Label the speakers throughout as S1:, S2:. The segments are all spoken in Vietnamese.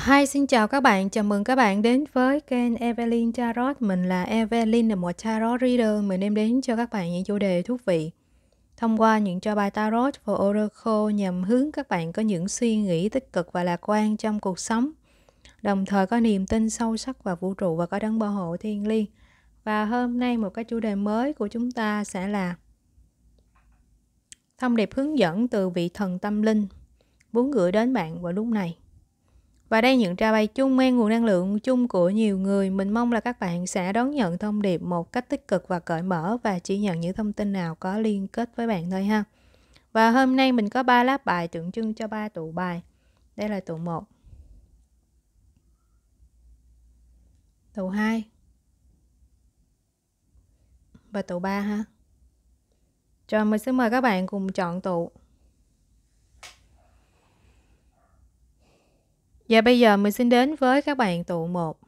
S1: Hi, xin chào các bạn. Chào mừng các bạn đến với kênh Evelyn Tarot. Mình là Evelyn, là một tarot reader. Mình đem đến cho các bạn những chủ đề thú vị. Thông qua những trò bài tarot và oracle nhằm hướng các bạn có những suy nghĩ tích cực và lạc quan trong cuộc sống. Đồng thời có niềm tin sâu sắc vào vũ trụ và có đấng bảo hộ thiên liêng. Và hôm nay một cái chủ đề mới của chúng ta sẽ là thông điệp hướng dẫn từ vị thần tâm linh muốn gửi đến bạn vào lúc này và đây những trà bày chung mang nguồn năng lượng chung của nhiều người. Mình mong là các bạn sẽ đón nhận thông điệp một cách tích cực và cởi mở và chỉ nhận những thông tin nào có liên kết với bạn thôi ha. Và hôm nay mình có 3 lá bài tượng trưng cho 3 tụ bài. Đây là tụ 1. Tụ 2. Và tụ 3 ha. Rồi mình sẽ mời các bạn cùng chọn tụ. Và dạ, bây giờ mình xin đến với các bạn tụ 1.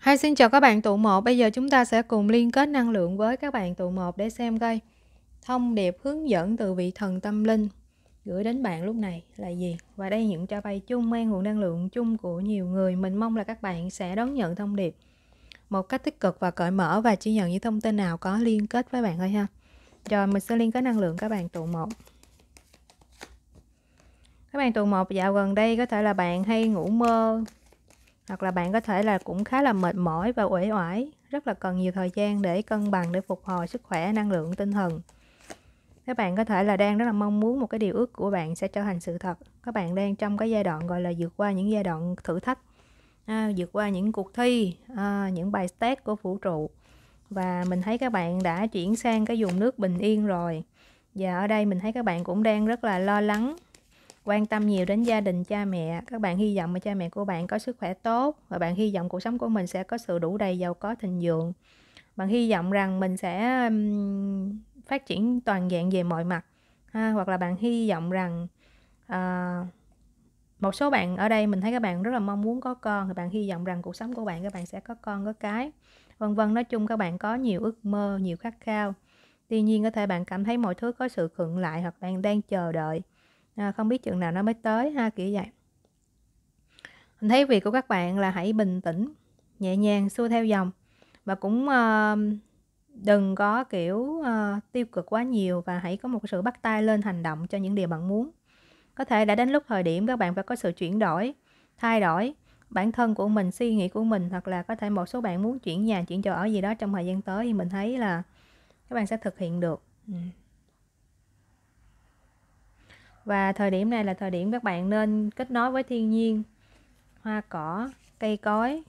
S1: Hay xin chào các bạn tụ 1, bây giờ chúng ta sẽ cùng liên kết năng lượng với các bạn tụ 1 để xem coi thông điệp hướng dẫn từ vị thần tâm linh gửi đến bạn lúc này là gì và đây những trò bay chung mang nguồn năng lượng chung của nhiều người mình mong là các bạn sẽ đón nhận thông điệp một cách tích cực và cởi mở và chỉ nhận những thông tin nào có liên kết với bạn thôi ha rồi mình sẽ liên kết năng lượng các bạn tụ một các bạn tuần 1 dạo gần đây có thể là bạn hay ngủ mơ hoặc là bạn có thể là cũng khá là mệt mỏi và uể oải rất là cần nhiều thời gian để cân bằng để phục hồi sức khỏe năng lượng tinh thần các bạn có thể là đang rất là mong muốn một cái điều ước của bạn sẽ trở thành sự thật các bạn đang trong cái giai đoạn gọi là vượt qua những giai đoạn thử thách à, vượt qua những cuộc thi à, những bài test của vũ trụ và mình thấy các bạn đã chuyển sang cái dùng nước bình yên rồi và ở đây mình thấy các bạn cũng đang rất là lo lắng quan tâm nhiều đến gia đình cha mẹ các bạn hy vọng mà cha mẹ của bạn có sức khỏe tốt và bạn hy vọng cuộc sống của mình sẽ có sự đủ đầy giàu có thịnh vượng bạn hy vọng rằng mình sẽ phát triển toàn diện về mọi mặt ha hoặc là bạn hy vọng rằng uh, một số bạn ở đây mình thấy các bạn rất là mong muốn có con thì bạn hy vọng rằng cuộc sống của bạn các bạn sẽ có con có cái vân vân nói chung các bạn có nhiều ước mơ nhiều khát khao tuy nhiên có thể bạn cảm thấy mọi thứ có sự khựng lại hoặc bạn đang chờ đợi à, không biết chừng nào nó mới tới ha kiểu vậy mình thấy việc của các bạn là hãy bình tĩnh nhẹ nhàng xua theo dòng và cũng uh, đừng có kiểu uh, tiêu cực quá nhiều và hãy có một sự bắt tay lên hành động cho những điều bạn muốn có thể đã đến lúc thời điểm các bạn phải có sự chuyển đổi thay đổi bản thân của mình suy nghĩ của mình hoặc là có thể một số bạn muốn chuyển nhà chuyển chỗ ở gì đó trong thời gian tới thì mình thấy là các bạn sẽ thực hiện được ừ và thời điểm này là thời điểm các bạn nên kết nối với thiên nhiên hoa cỏ cây cối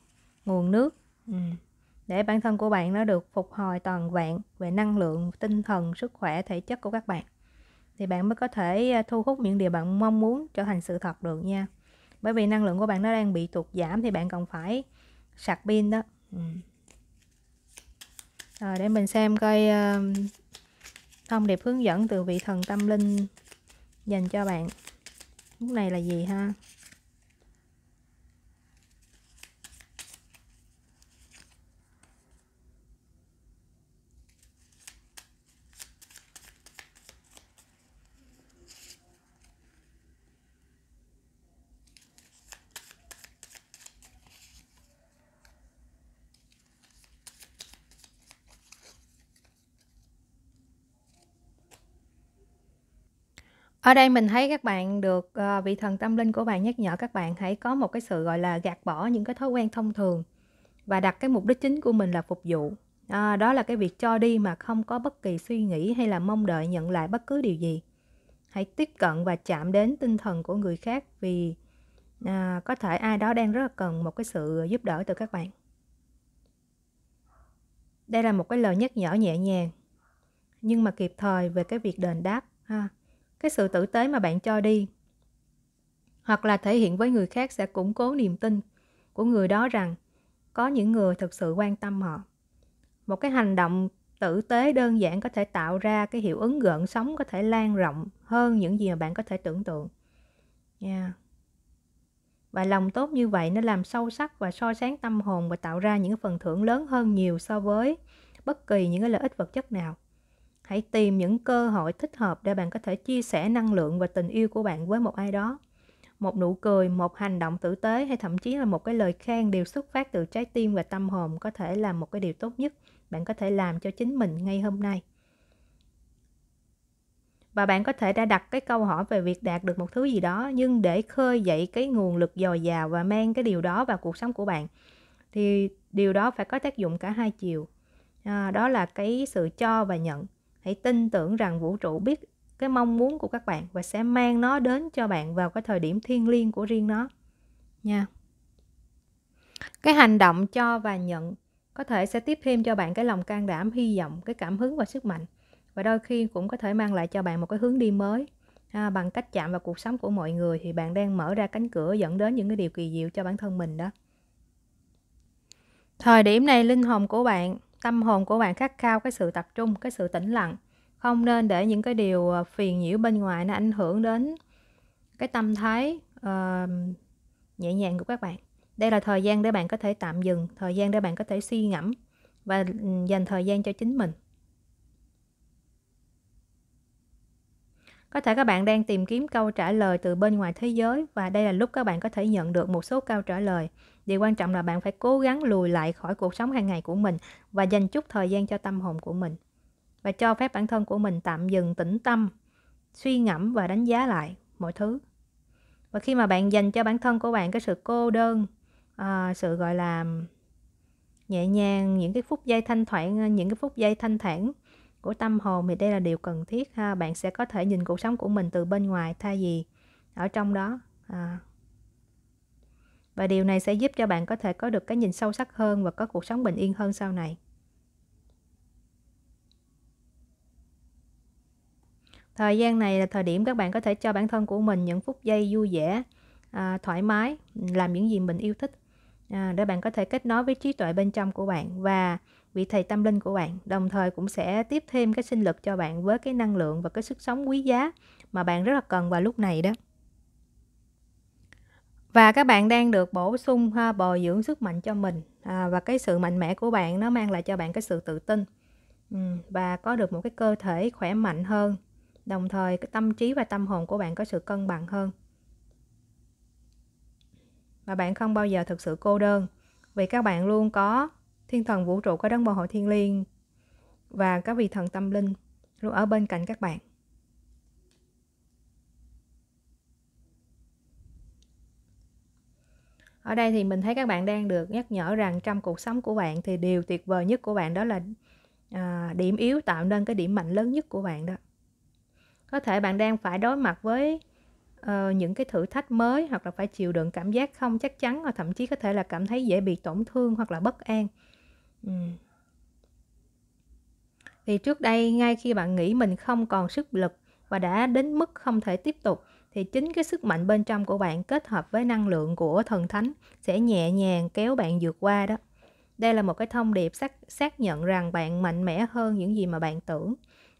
S1: nguồn nước ừ. để bản thân của bạn nó được phục hồi toàn vẹn về năng lượng tinh thần sức khỏe thể chất của các bạn thì bạn mới có thể à, thu hút những điều bạn mong muốn trở thành sự thật được nha bởi vì năng lượng của bạn nó đang bị tụt giảm thì bạn cần phải sạc pin đó ừ. rồi để mình xem coi à, thông điệp hướng dẫn từ vị thần tâm linh dành cho bạn bút này là gì ha Ở đây mình thấy các bạn được, ờ, vị thần tâm linh của bạn nhắc nhở các bạn hãy có một cái sự, gọi là, gạt bỏ những cái thói quen thông thường và đặt cái mục đích chính của mình là phục vụ. À, đó là cái việc cho đi mà không có bất kỳ suy nghĩ hay là mong đợi nhận lại bất cứ điều gì. Hãy tiếp cận và chạm đến tinh thần của người khác vì, à, có thể ai đó đang rất là cần một cái sự giúp đỡ từ các bạn. Đây là một cái lời nhắc nhở nhẹ nhàng nhưng mà kịp thời về cái việc đền đáp ha cái sự tử tế mà bạn cho đi hoặc là thể hiện với người khác sẽ củng cố niềm tin của người đó rằng có những người thực sự quan tâm họ một cái hành động tử tế đơn giản có thể tạo ra cái hiệu ứng gợn sóng có thể lan rộng hơn những gì mà bạn có thể tưởng tượng yeah. và lòng tốt như vậy nó làm sâu sắc và soi sáng tâm hồn và tạo ra những phần thưởng lớn hơn nhiều so với bất kỳ những cái lợi ích vật chất nào Hãy tìm những cơ hội thích hợp để bạn có thể chia sẻ năng lượng và tình yêu của bạn với một ai đó. Một nụ cười, một hành động tử tế hay thậm chí là một cái lời khen đều xuất phát từ trái tim và tâm hồn có thể là một cái điều tốt nhất bạn có thể làm cho chính mình ngay hôm nay. Và bạn có thể đã đặt cái câu hỏi về việc đạt được một thứ gì đó nhưng để khơi dậy cái nguồn lực dồi dào và mang cái điều đó vào cuộc sống của bạn thì điều đó phải có tác dụng cả hai chiều. À, đó là cái sự cho và nhận hãy tin tưởng rằng vũ trụ biết cái mong muốn của các bạn và sẽ mang nó đến cho bạn vào cái thời điểm thiêng liêng của riêng nó nha cái hành động cho và nhận có thể sẽ tiếp thêm cho bạn cái lòng can đảm hy vọng cái cảm hứng và sức mạnh và đôi khi cũng có thể mang lại cho bạn một cái hướng đi mới à, bằng cách chạm vào cuộc sống của mọi người thì bạn đang mở ra cánh cửa dẫn đến những cái điều kỳ diệu cho bản thân mình đó thời điểm này linh hồn của bạn tâm hồn của bạn khát khao cái sự tập trung cái sự tĩnh lặng không nên để những cái điều ờ, phiền nhiễu bên ngoài nó ảnh hưởng đến cái tâm thái uh, nhẹ nhàng của các bạn đây là thời gian để bạn có thể tạm dừng thời gian để bạn có thể suy ngẫm và ừ, dành thời gian cho chính mình có thể các bạn đang tìm kiếm câu trả lời từ bên ngoài thế giới và đây là lúc các bạn có thể nhận được một số câu trả lời điều quan trọng là bạn phải cố gắng lùi lại khỏi cuộc sống hàng ngày của mình và dành chút thời gian cho tâm hồn của mình và cho phép bản thân của mình tạm dừng tĩnh tâm suy ngẫm và đánh giá lại mọi thứ và khi mà bạn dành cho bản thân của bạn cái sự cô đơn à, sự gọi là nhẹ nhàng những cái phút giây thanh thoảng ờ, những cái phút giây thanh thản của tâm hồn thì đây là điều cần thiết ha bạn sẽ có thể nhìn cuộc sống của mình từ bên ngoài thay vì ở trong đó à, và điều này sẽ giúp cho bạn có thể có được cái nhìn sâu sắc hơn và có cuộc sống bình yên hơn sau này. Thời gian này là thời điểm các bạn có thể cho bản thân của mình những phút giây vui vẻ, à, thoải mái, làm những gì mình yêu thích à, để bạn có thể kết nối với trí tuệ bên trong của bạn và vị thầy tâm linh của bạn đồng thời cũng sẽ tiếp thêm cái sinh lực cho bạn với cái năng lượng và cái sức sống quý giá mà bạn rất là cần vào lúc này đó và các bạn đang được bổ sung ha, bồi dưỡng sức mạnh cho mình à, và cái sự mạnh mẽ của bạn nó mang lại cho bạn cái sự tự tin ừ, và có được một cái cơ thể khỏe mạnh hơn đồng thời cái tâm trí và tâm hồn của bạn có sự cân bằng hơn và bạn không bao giờ thực sự cô đơn vì các bạn luôn có thiên thần vũ trụ có đấng bảo hộ thiên liêng và các vị thần tâm linh luôn ở bên cạnh các bạn ở đây thì mình thấy các bạn đang được nhắc nhở rằng trong cuộc sống của bạn thì điều tuyệt vời nhất của bạn đó là à, điểm yếu tạo nên cái điểm mạnh lớn nhất của bạn đó có thể bạn đang phải đối mặt với uh, những cái thử thách mới hoặc là phải chịu đựng cảm giác không chắc chắn hoặc thậm chí có thể là cảm thấy dễ bị tổn thương hoặc là bất an ừ. vì trước đây ngay khi bạn nghĩ mình không còn sức lực và đã đến mức không thể tiếp tục thì chính cái sức mạnh bên trong của bạn kết hợp với năng lượng của thần thánh sẽ nhẹ nhàng kéo bạn vượt qua đó. Đây là một cái thông điệp xác xác nhận rằng bạn mạnh mẽ hơn những gì mà bạn tưởng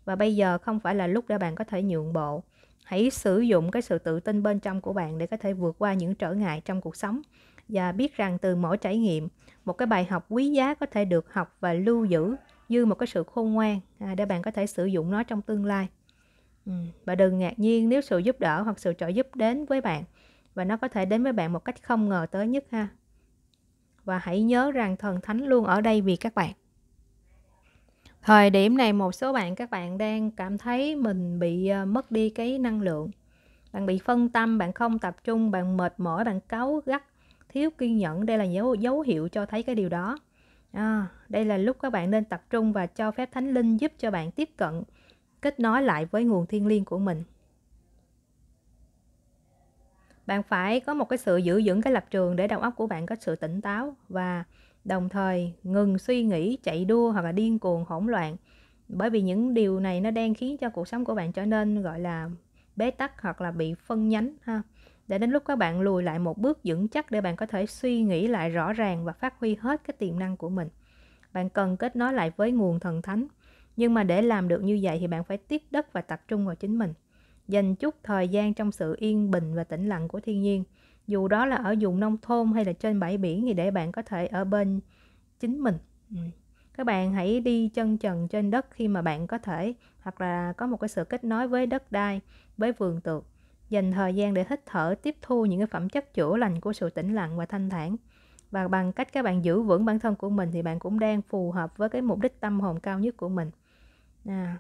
S1: và bây giờ không phải là lúc để bạn có thể nhượng bộ. Hãy sử dụng cái sự tự tin bên trong của bạn để có thể vượt qua những trở ngại trong cuộc sống và biết rằng từ mỗi trải nghiệm, một cái bài học quý giá có thể được học và lưu giữ như một cái sự khôn ngoan à, để bạn có thể sử dụng nó trong tương lai. Ừ. và đừng ngạc nhiên nếu sự giúp đỡ hoặc sự trợ giúp đến với bạn và nó có thể đến với bạn một cách không ngờ tới nhất ha và hãy nhớ rằng thần thánh luôn ở đây vì các bạn thời điểm này một số bạn các bạn đang cảm thấy mình bị ờ, mất đi cái năng lượng bạn bị phân tâm bạn không tập trung bạn mệt mỏi bạn cáu gắt thiếu kiên nhẫn đây là dấu dấu hiệu cho thấy cái điều đó à, đây là lúc các bạn nên tập trung và cho phép thánh linh giúp cho bạn tiếp cận kết nối lại với nguồn thiên liêng của mình bạn phải có một cái sự giữ vững cái lập trường để đầu óc của bạn có sự tỉnh táo và đồng thời ngừng suy nghĩ chạy đua hoặc là điên cuồng hỗn loạn bởi vì những điều này nó đang khiến cho cuộc sống của bạn trở nên gọi là bế tắc hoặc là bị phân nhánh ha để đến lúc các bạn lùi lại một bước vững chắc để bạn có thể suy nghĩ lại rõ ràng và phát huy hết cái tiềm năng của mình bạn cần kết nối lại với nguồn thần thánh nhưng mà để làm được như vậy thì bạn phải tiếp đất và tập trung vào chính mình. Dành chút thời gian trong sự yên bình và tĩnh lặng của thiên nhiên. Dù đó là ở vùng nông thôn hay là trên bãi biển thì để bạn có thể ở bên chính mình. Ừ. Các bạn hãy đi chân trần trên đất khi mà bạn có thể hoặc là có một cái sự kết nối với đất đai, với vườn tược. Dành thời gian để hít thở, tiếp thu những cái phẩm chất chữa lành của sự tĩnh lặng và thanh thản và bằng cách các bạn giữ vững bản thân của mình thì bạn cũng đang phù hợp với cái mục đích tâm hồn cao nhất của mình nào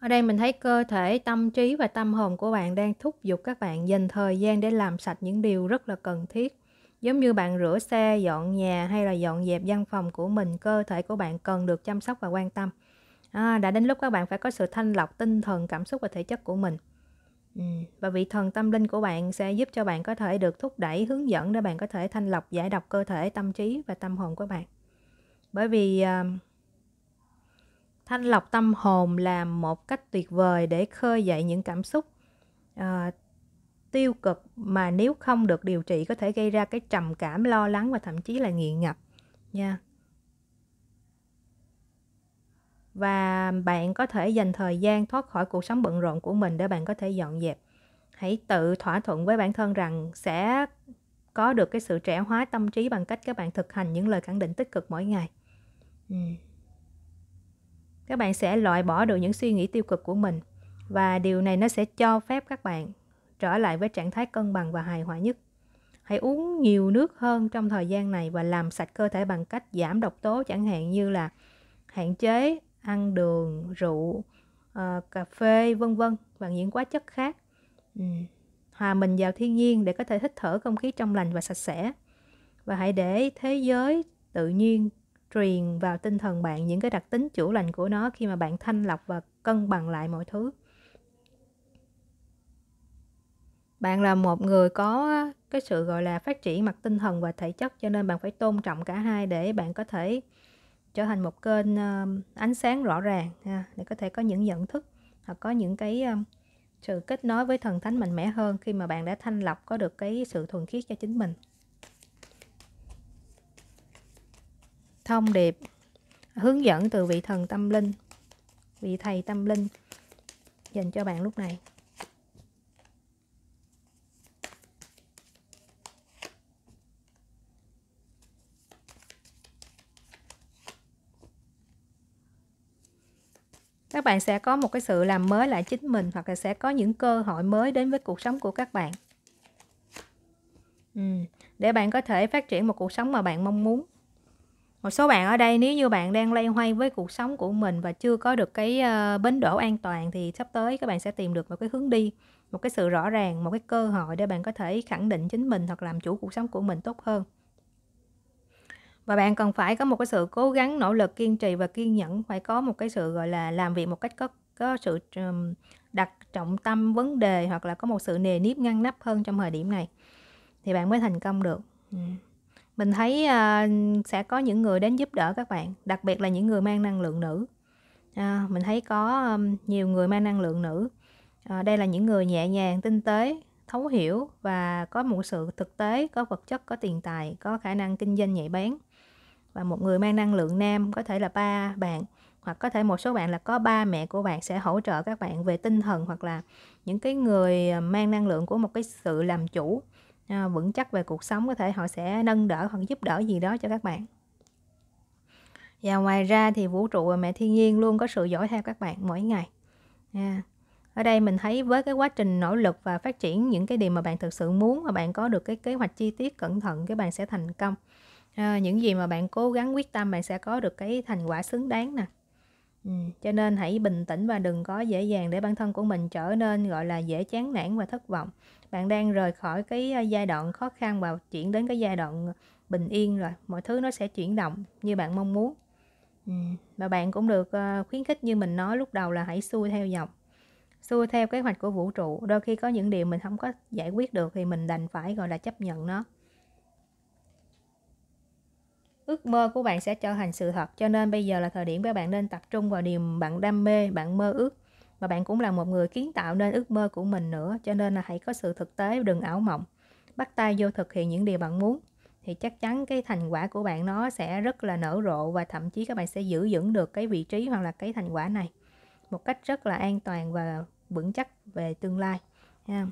S1: ở đây mình thấy cơ thể tâm trí và tâm hồn của bạn đang thúc giục các bạn dành thời gian để làm sạch những điều rất là cần thiết giống như bạn rửa xe dọn nhà hay là dọn dẹp văn phòng của mình cơ thể của bạn cần được chăm sóc và quan tâm à, đã đến lúc các bạn phải có sự thanh lọc tinh thần cảm xúc và thể chất của mình ừ. và vị thần tâm linh của bạn sẽ giúp cho bạn có thể được thúc đẩy hướng dẫn để bạn có thể thanh lọc giải độc cơ thể tâm trí và tâm hồn của bạn bởi vì uh, thanh lọc tâm hồn là một cách tuyệt vời để khơi dậy những cảm xúc uh, tiêu cực mà nếu không được điều trị có thể gây ra cái trầm cảm lo lắng và thậm chí là nghiện ngập nha và bạn có thể dành thời gian thoát khỏi cuộc sống bận rộn của mình để bạn có thể dọn dẹp hãy tự thỏa thuận với bản thân rằng sẽ có được cái sự trẻ hóa tâm trí bằng cách các bạn thực hành những lời khẳng định tích cực mỗi ngày Ừ. Các bạn sẽ loại bỏ được những suy nghĩ tiêu cực của mình và điều này nó sẽ cho phép các bạn trở lại với trạng thái cân bằng và hài hòa nhất. Hãy uống nhiều nước hơn trong thời gian này và làm sạch cơ thể bằng cách giảm độc tố chẳng hạn như là hạn chế ăn đường, rượu, uh, cà phê vân vân và những quá chất khác. Ừ. Hòa mình vào thiên nhiên để có thể hít thở không khí trong lành và sạch sẽ. Và hãy để thế giới tự nhiên truyền vào tinh thần bạn những cái đặc tính chủ lành của nó khi mà bạn thanh lọc và cân bằng lại mọi thứ bạn là một người có cái sự gọi là phát triển mặt tinh thần và thể chất cho nên bạn phải tôn trọng cả hai để bạn có thể trở thành một kênh ờ, ánh sáng rõ ràng để có thể có những nhận thức hoặc có những cái ờ, sự kết nối với thần thánh mạnh mẽ hơn khi mà bạn đã thanh lọc có được cái sự thuần khiết cho chính mình thông điệp hướng dẫn từ vị thần tâm linh vị thầy tâm linh dành cho bạn lúc này các bạn sẽ có một cái sự làm mới lại chính mình hoặc là sẽ có những cơ hội mới đến với cuộc sống của các bạn ừ. để bạn có thể phát triển một cuộc sống mà bạn mong muốn một số bạn ở đây nếu như bạn đang lay hoay với cuộc sống của mình và chưa có được cái ờ, bến đỗ an toàn thì sắp tới các bạn sẽ tìm được một cái hướng đi một cái sự rõ ràng một cái cơ hội để bạn có thể khẳng định chính mình hoặc làm chủ cuộc sống của mình tốt hơn và bạn cần phải có một cái sự cố gắng nỗ lực kiên trì và kiên nhẫn phải có một cái sự gọi là làm việc một cách có có sự đặt trọng tâm vấn đề hoặc là có một sự nề nếp ngăn nắp hơn trong thời điểm này thì bạn mới thành công được ừ mình thấy uh, sẽ có những người đến giúp đỡ các bạn đặc biệt là những người mang năng lượng nữ à, mình thấy có um, nhiều người mang năng lượng nữ à, đây là những người nhẹ nhàng tinh tế thấu hiểu và có một sự thực tế có vật chất có tiền tài có khả năng kinh doanh nhạy bén và một người mang năng lượng nam có thể là ba bạn hoặc có thể một số bạn là có ba mẹ của bạn sẽ hỗ trợ các bạn về tinh thần hoặc là những cái người à, mang năng lượng của một cái sự làm chủ à, vững chắc về cuộc sống có thể họ sẽ nâng đỡ hoặc giúp đỡ gì đó cho các bạn và ngoài ra thì vũ trụ và mẹ thiên nhiên luôn có sự dõi theo các bạn mỗi ngày à, ở đây mình thấy với cái quá trình nỗ lực và phát triển những cái điều mà bạn thực sự muốn và bạn có được cái kế hoạch chi tiết cẩn thận các bạn sẽ thành công à, những gì mà bạn cố gắng quyết tâm bạn sẽ có được cái thành quả xứng đáng nè Ừ, cho nên hãy bình tĩnh và đừng có dễ dàng để bản thân của mình trở nên gọi là dễ chán nản và thất vọng. Bạn đang rời khỏi cái giai đoạn khó khăn và chuyển đến cái giai đoạn ờ, bình yên rồi, mọi thứ nó sẽ chuyển động như bạn mong muốn. Ừ, và bạn cũng được ờ, khuyến khích như mình nói lúc đầu là hãy xuôi theo dòng. Xuôi theo kế hoạch của vũ trụ, đôi khi có những điều mình không có giải quyết được thì mình đành phải gọi là chấp nhận nó ước mơ của bạn sẽ trở thành sự thật cho nên bây giờ là thời điểm các bạn nên tập trung vào điều bạn đam mê bạn mơ ước và bạn cũng là một người kiến tạo nên ước mơ của mình nữa cho nên là hãy có sự thực tế đừng ảo mộng bắt tay vô thực hiện những điều bạn muốn thì chắc chắn cái thành quả của bạn nó sẽ rất là nở rộ và thậm chí các bạn sẽ giữ vững được cái vị trí hoặc là cái thành quả này một cách rất là an toàn và vững chắc về tương lai ha.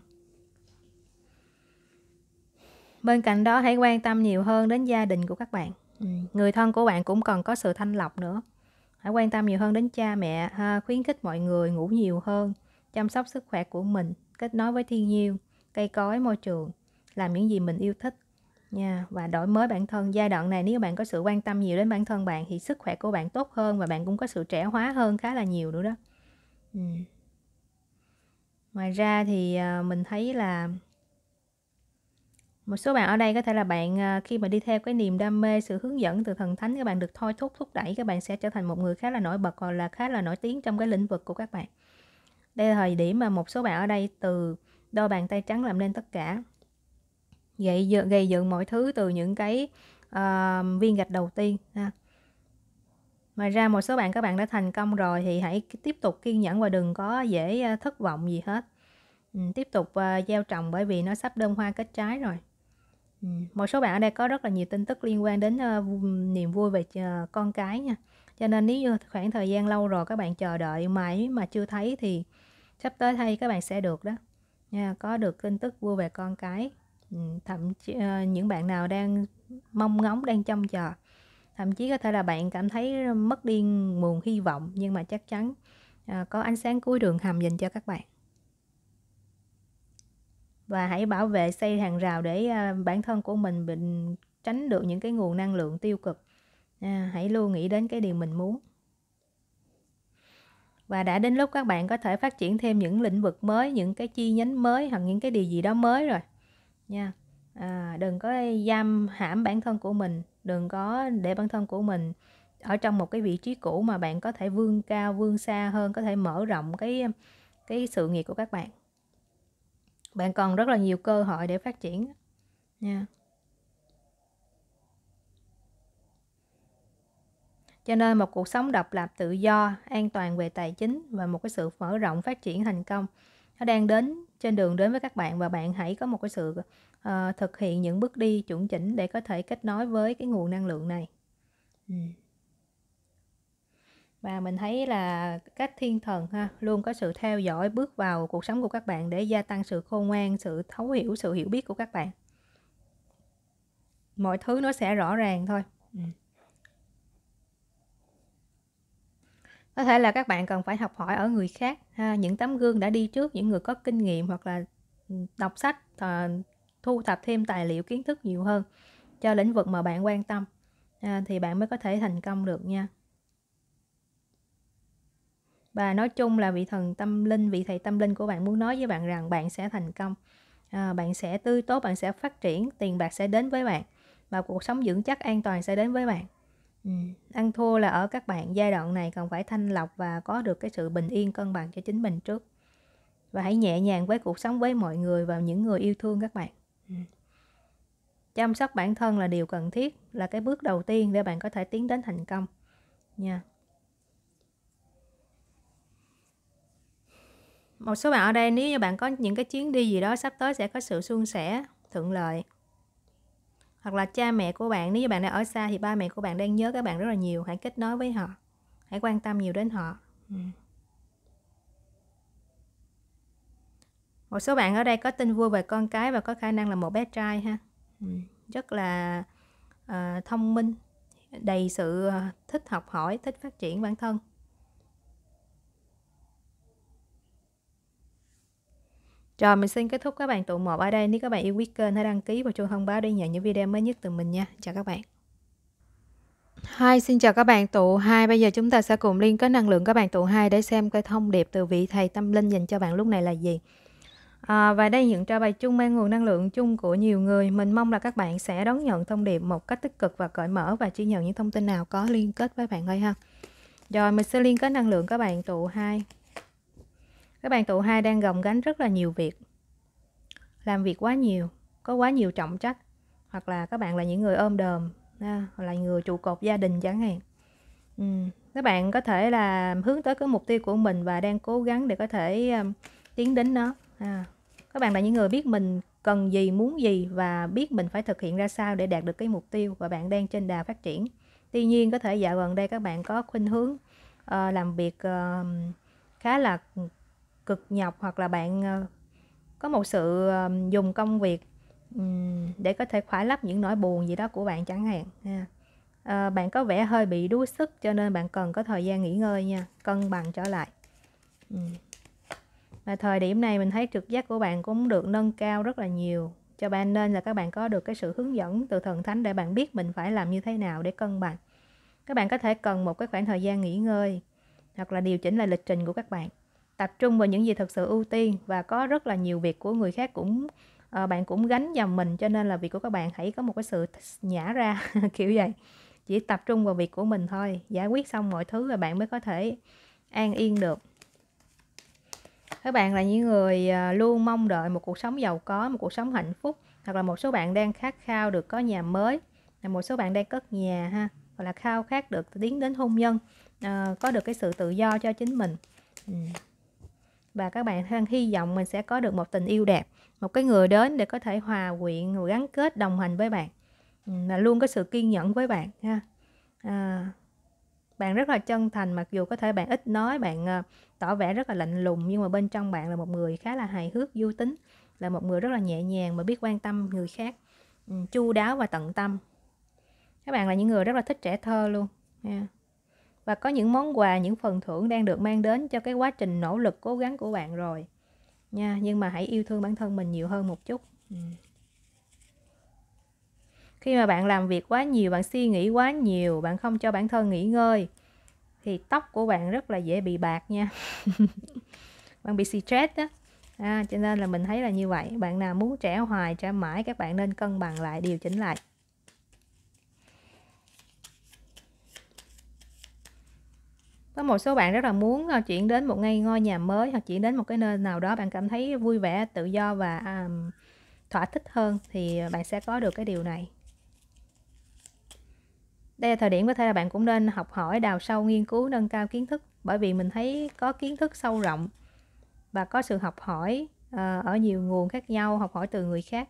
S1: bên cạnh đó hãy quan tâm nhiều hơn đến gia đình của các bạn Ừ, người thân của bạn cũng cần có sự thanh lọc nữa hãy quan tâm nhiều hơn đến cha mẹ ha, khuyến khích mọi người ngủ nhiều hơn chăm sóc sức khỏe của mình kết nối với thiên nhiên cây cối môi trường làm những gì mình yêu thích nha và đổi mới bản thân giai đoạn này nếu bạn có sự quan tâm nhiều đến bản thân bạn thì sức khỏe của bạn tốt hơn và bạn cũng có sự trẻ hóa hơn khá là nhiều nữa đó ừ. ngoài ra thì à, mình thấy là một số bạn ở đây có thể là bạn à, khi mà đi theo cái niềm đam mê sự hướng dẫn từ thần thánh các bạn được thôi thúc thúc đẩy các bạn sẽ trở thành một người khá là nổi bật hoặc là khá là nổi tiếng trong cái lĩnh vực của các bạn đây là thời điểm mà một số bạn ở đây từ đôi bàn tay trắng làm nên tất cả gậy dựng gây dựng mọi thứ từ những cái uh, viên gạch đầu tiên ha mà ra một số bạn các bạn đã thành công rồi thì hãy tiếp tục kiên nhẫn và đừng có dễ ờ, thất vọng gì hết ừ, tiếp tục uh, gieo trồng bởi vì nó sắp đơm hoa kết trái rồi Ừ, một số bạn ở đây có rất là nhiều tin tức liên quan đến uh, niềm vui về uh, con cái nha cho nên nếu như khoảng thời gian lâu rồi các bạn chờ đợi mãi mà chưa thấy thì sắp tới thay các bạn sẽ được đó nha có được tin tức vui về con cái ừ, thậm chí uh, những bạn nào đang mong ngóng đang trông chờ thậm chí có thể là bạn cảm thấy mất đi nguồn hy vọng nhưng mà chắc chắn uh, có ánh sáng cuối đường hầm dành cho các bạn và hãy bảo vệ xây hàng rào để à, bản thân của mình bị tránh được những cái nguồn năng lượng tiêu cực à, hãy luôn nghĩ đến cái điều mình muốn và đã đến lúc các bạn có thể phát triển thêm những lĩnh vực mới những cái chi nhánh mới hoặc những cái điều gì đó mới rồi nha à, đừng có giam hãm bản thân của mình đừng có để bản thân của mình ở trong một cái vị trí cũ mà bạn có thể vươn cao vươn xa hơn có thể mở rộng cái cái sự nghiệp của các bạn bạn còn rất là nhiều cơ hội để phát triển nha cho nên một cuộc sống độc lập tự do an toàn về tài chính và một cái sự mở rộng phát triển thành công nó đang đến trên đường đến với các bạn và bạn hãy có một cái sự uh, thực hiện những bước đi chuẩn chỉnh để có thể kết nối với cái nguồn năng lượng này ừ và mình thấy là các thiên thần ha luôn có sự theo dõi bước vào cuộc sống của các bạn để gia tăng sự khôn ngoan sự thấu hiểu sự hiểu biết của các bạn mọi thứ nó sẽ rõ ràng thôi ừ. có thể là các bạn cần phải học hỏi ở người khác ha, những tấm gương đã đi trước những người có kinh nghiệm hoặc là ừ, đọc sách ờ, thu thập thêm tài liệu kiến thức nhiều hơn cho lĩnh vực mà bạn quan tâm à, thì bạn mới có thể thành công được nha và nói chung là vị thần tâm linh vị thầy tâm linh của bạn muốn nói với bạn rằng bạn sẽ thành công à, bạn sẽ tươi tốt bạn sẽ phát triển tiền bạc sẽ đến với bạn và cuộc sống vững chắc an toàn sẽ đến với bạn ừ. ăn thua là ở các bạn giai đoạn này cần phải thanh lọc và có được cái sự bình yên cân bằng cho chính mình trước và hãy nhẹ nhàng với cuộc sống với mọi người và những người yêu thương các bạn ừ. chăm sóc bản thân là điều cần thiết là cái bước đầu tiên để bạn có thể tiến đến thành công nha yeah. một số bạn ở đây nếu như bạn có những cái chuyến đi gì đó sắp tới sẽ có sự suôn sẻ thuận lợi hoặc là cha mẹ của bạn nếu như bạn đang ở xa thì ba mẹ của bạn đang nhớ các bạn rất là nhiều hãy kết nối với họ hãy quan tâm nhiều đến họ ừ. một số bạn ở đây có tin vui về con cái và có khả năng là một bé trai ha ừ, rất là uh, thông minh đầy sự ờ, thích học hỏi thích phát triển bản thân Rồi mình xin kết thúc các bạn tụ một ở đây. Nếu các bạn yêu quý kênh hãy đăng ký và chuông thông báo để nhận những video mới nhất từ mình nha. Chào các bạn. Hi, xin chào các bạn tụ 2. Bây giờ chúng ta sẽ cùng liên kết năng lượng các bạn tụ 2 để xem cái thông điệp từ vị thầy tâm linh dành cho bạn lúc này là gì. À, và đây những trao bài chung mang nguồn năng lượng chung của nhiều người. Mình mong là các bạn sẽ đón nhận thông điệp một cách tích cực và cởi mở và chỉ nhận những thông tin nào có liên kết với bạn thôi ha. Rồi mình sẽ liên kết năng lượng các bạn tụ 2 các bạn tụ hai đang gồng gánh rất là nhiều việc làm việc quá nhiều có quá nhiều trọng trách hoặc là các bạn là những người ôm đờm hoặc là người trụ cột gia đình chẳng hạn ừ. các bạn có thể là hướng tới cái mục tiêu của mình và đang cố gắng để có thể um, tiến đến nó à. các bạn là những người biết mình cần gì muốn gì và biết mình phải thực hiện ra sao để đạt được cái mục tiêu và bạn đang trên đà phát triển tuy nhiên có thể dạo gần đây các bạn có khuynh hướng uh, làm việc uh, khá là cực nhọc hoặc là bạn ờ, có một sự ờ, dùng công việc để có thể khỏa lấp những nỗi buồn gì đó của bạn chẳng hạn ờ, bạn có vẻ hơi bị đuối sức cho nên bạn cần có thời gian nghỉ ngơi nha cân bằng trở lại và thời điểm này mình thấy trực giác của bạn cũng được nâng cao rất là nhiều cho bạn nên là các bạn có được cái sự hướng dẫn từ thần thánh để bạn biết mình phải làm như thế nào để cân bằng các bạn có thể cần một cái khoảng thời gian nghỉ ngơi hoặc là điều chỉnh lại lịch trình của các bạn tập trung vào những gì thực sự ưu tiên và có rất là nhiều việc của người khác cũng uh, bạn cũng gánh vào mình cho nên là việc của các bạn hãy có một cái sự nhả ra kiểu vậy chỉ tập trung vào việc của mình thôi giải quyết xong mọi thứ là bạn mới có thể an yên được các bạn là những người ờ, luôn mong đợi một cuộc sống giàu có một cuộc sống hạnh phúc hoặc là một số bạn đang khát khao được có nhà mới một số bạn đang cất nhà ha hoặc là khao khát được tiến đến hôn nhân ờ, có được cái sự tự do cho chính mình ừ và các bạn đang hy vọng mình sẽ có được một tình yêu đẹp một cái người đến để có thể hòa quyện gắn kết đồng hành với bạn là ừ, luôn có sự kiên nhẫn với bạn ha à, bạn rất là chân thành mặc dù có thể bạn ít nói bạn uh, tỏ vẻ rất là lạnh lùng nhưng mà bên trong bạn là một người khá là hài hước vui tính là một người rất là nhẹ nhàng mà biết quan tâm người khác um, chu đáo và tận tâm các bạn là những người rất là thích trẻ thơ luôn yeah và có những món quà, những phần thưởng đang được mang đến cho cái quá trình nỗ lực cố gắng của bạn rồi. Nha, nhưng mà hãy yêu thương bản thân mình nhiều hơn một chút. Ừ. Khi mà bạn làm việc quá nhiều, bạn suy nghĩ quá nhiều, bạn không cho bản thân nghỉ ngơi thì tóc của bạn rất là dễ bị bạc nha. bạn bị stress đó. À, cho nên là mình thấy là như vậy bạn nào muốn trẻ hoài trẻ mãi các bạn nên cân bằng lại điều chỉnh lại có một số bạn rất là muốn ờ, chuyển đến một ngay ngôi nhà mới hoặc chuyển đến một cái nơi nào đó bạn cảm thấy vui vẻ tự do và um, thỏa thích hơn thì bạn sẽ có được cái điều này đây là thời điểm có thể là bạn cũng nên học hỏi đào sâu nghiên cứu nâng cao kiến thức bởi vì mình thấy có kiến thức sâu rộng và có sự học hỏi ờ, ở nhiều nguồn khác nhau học hỏi từ người khác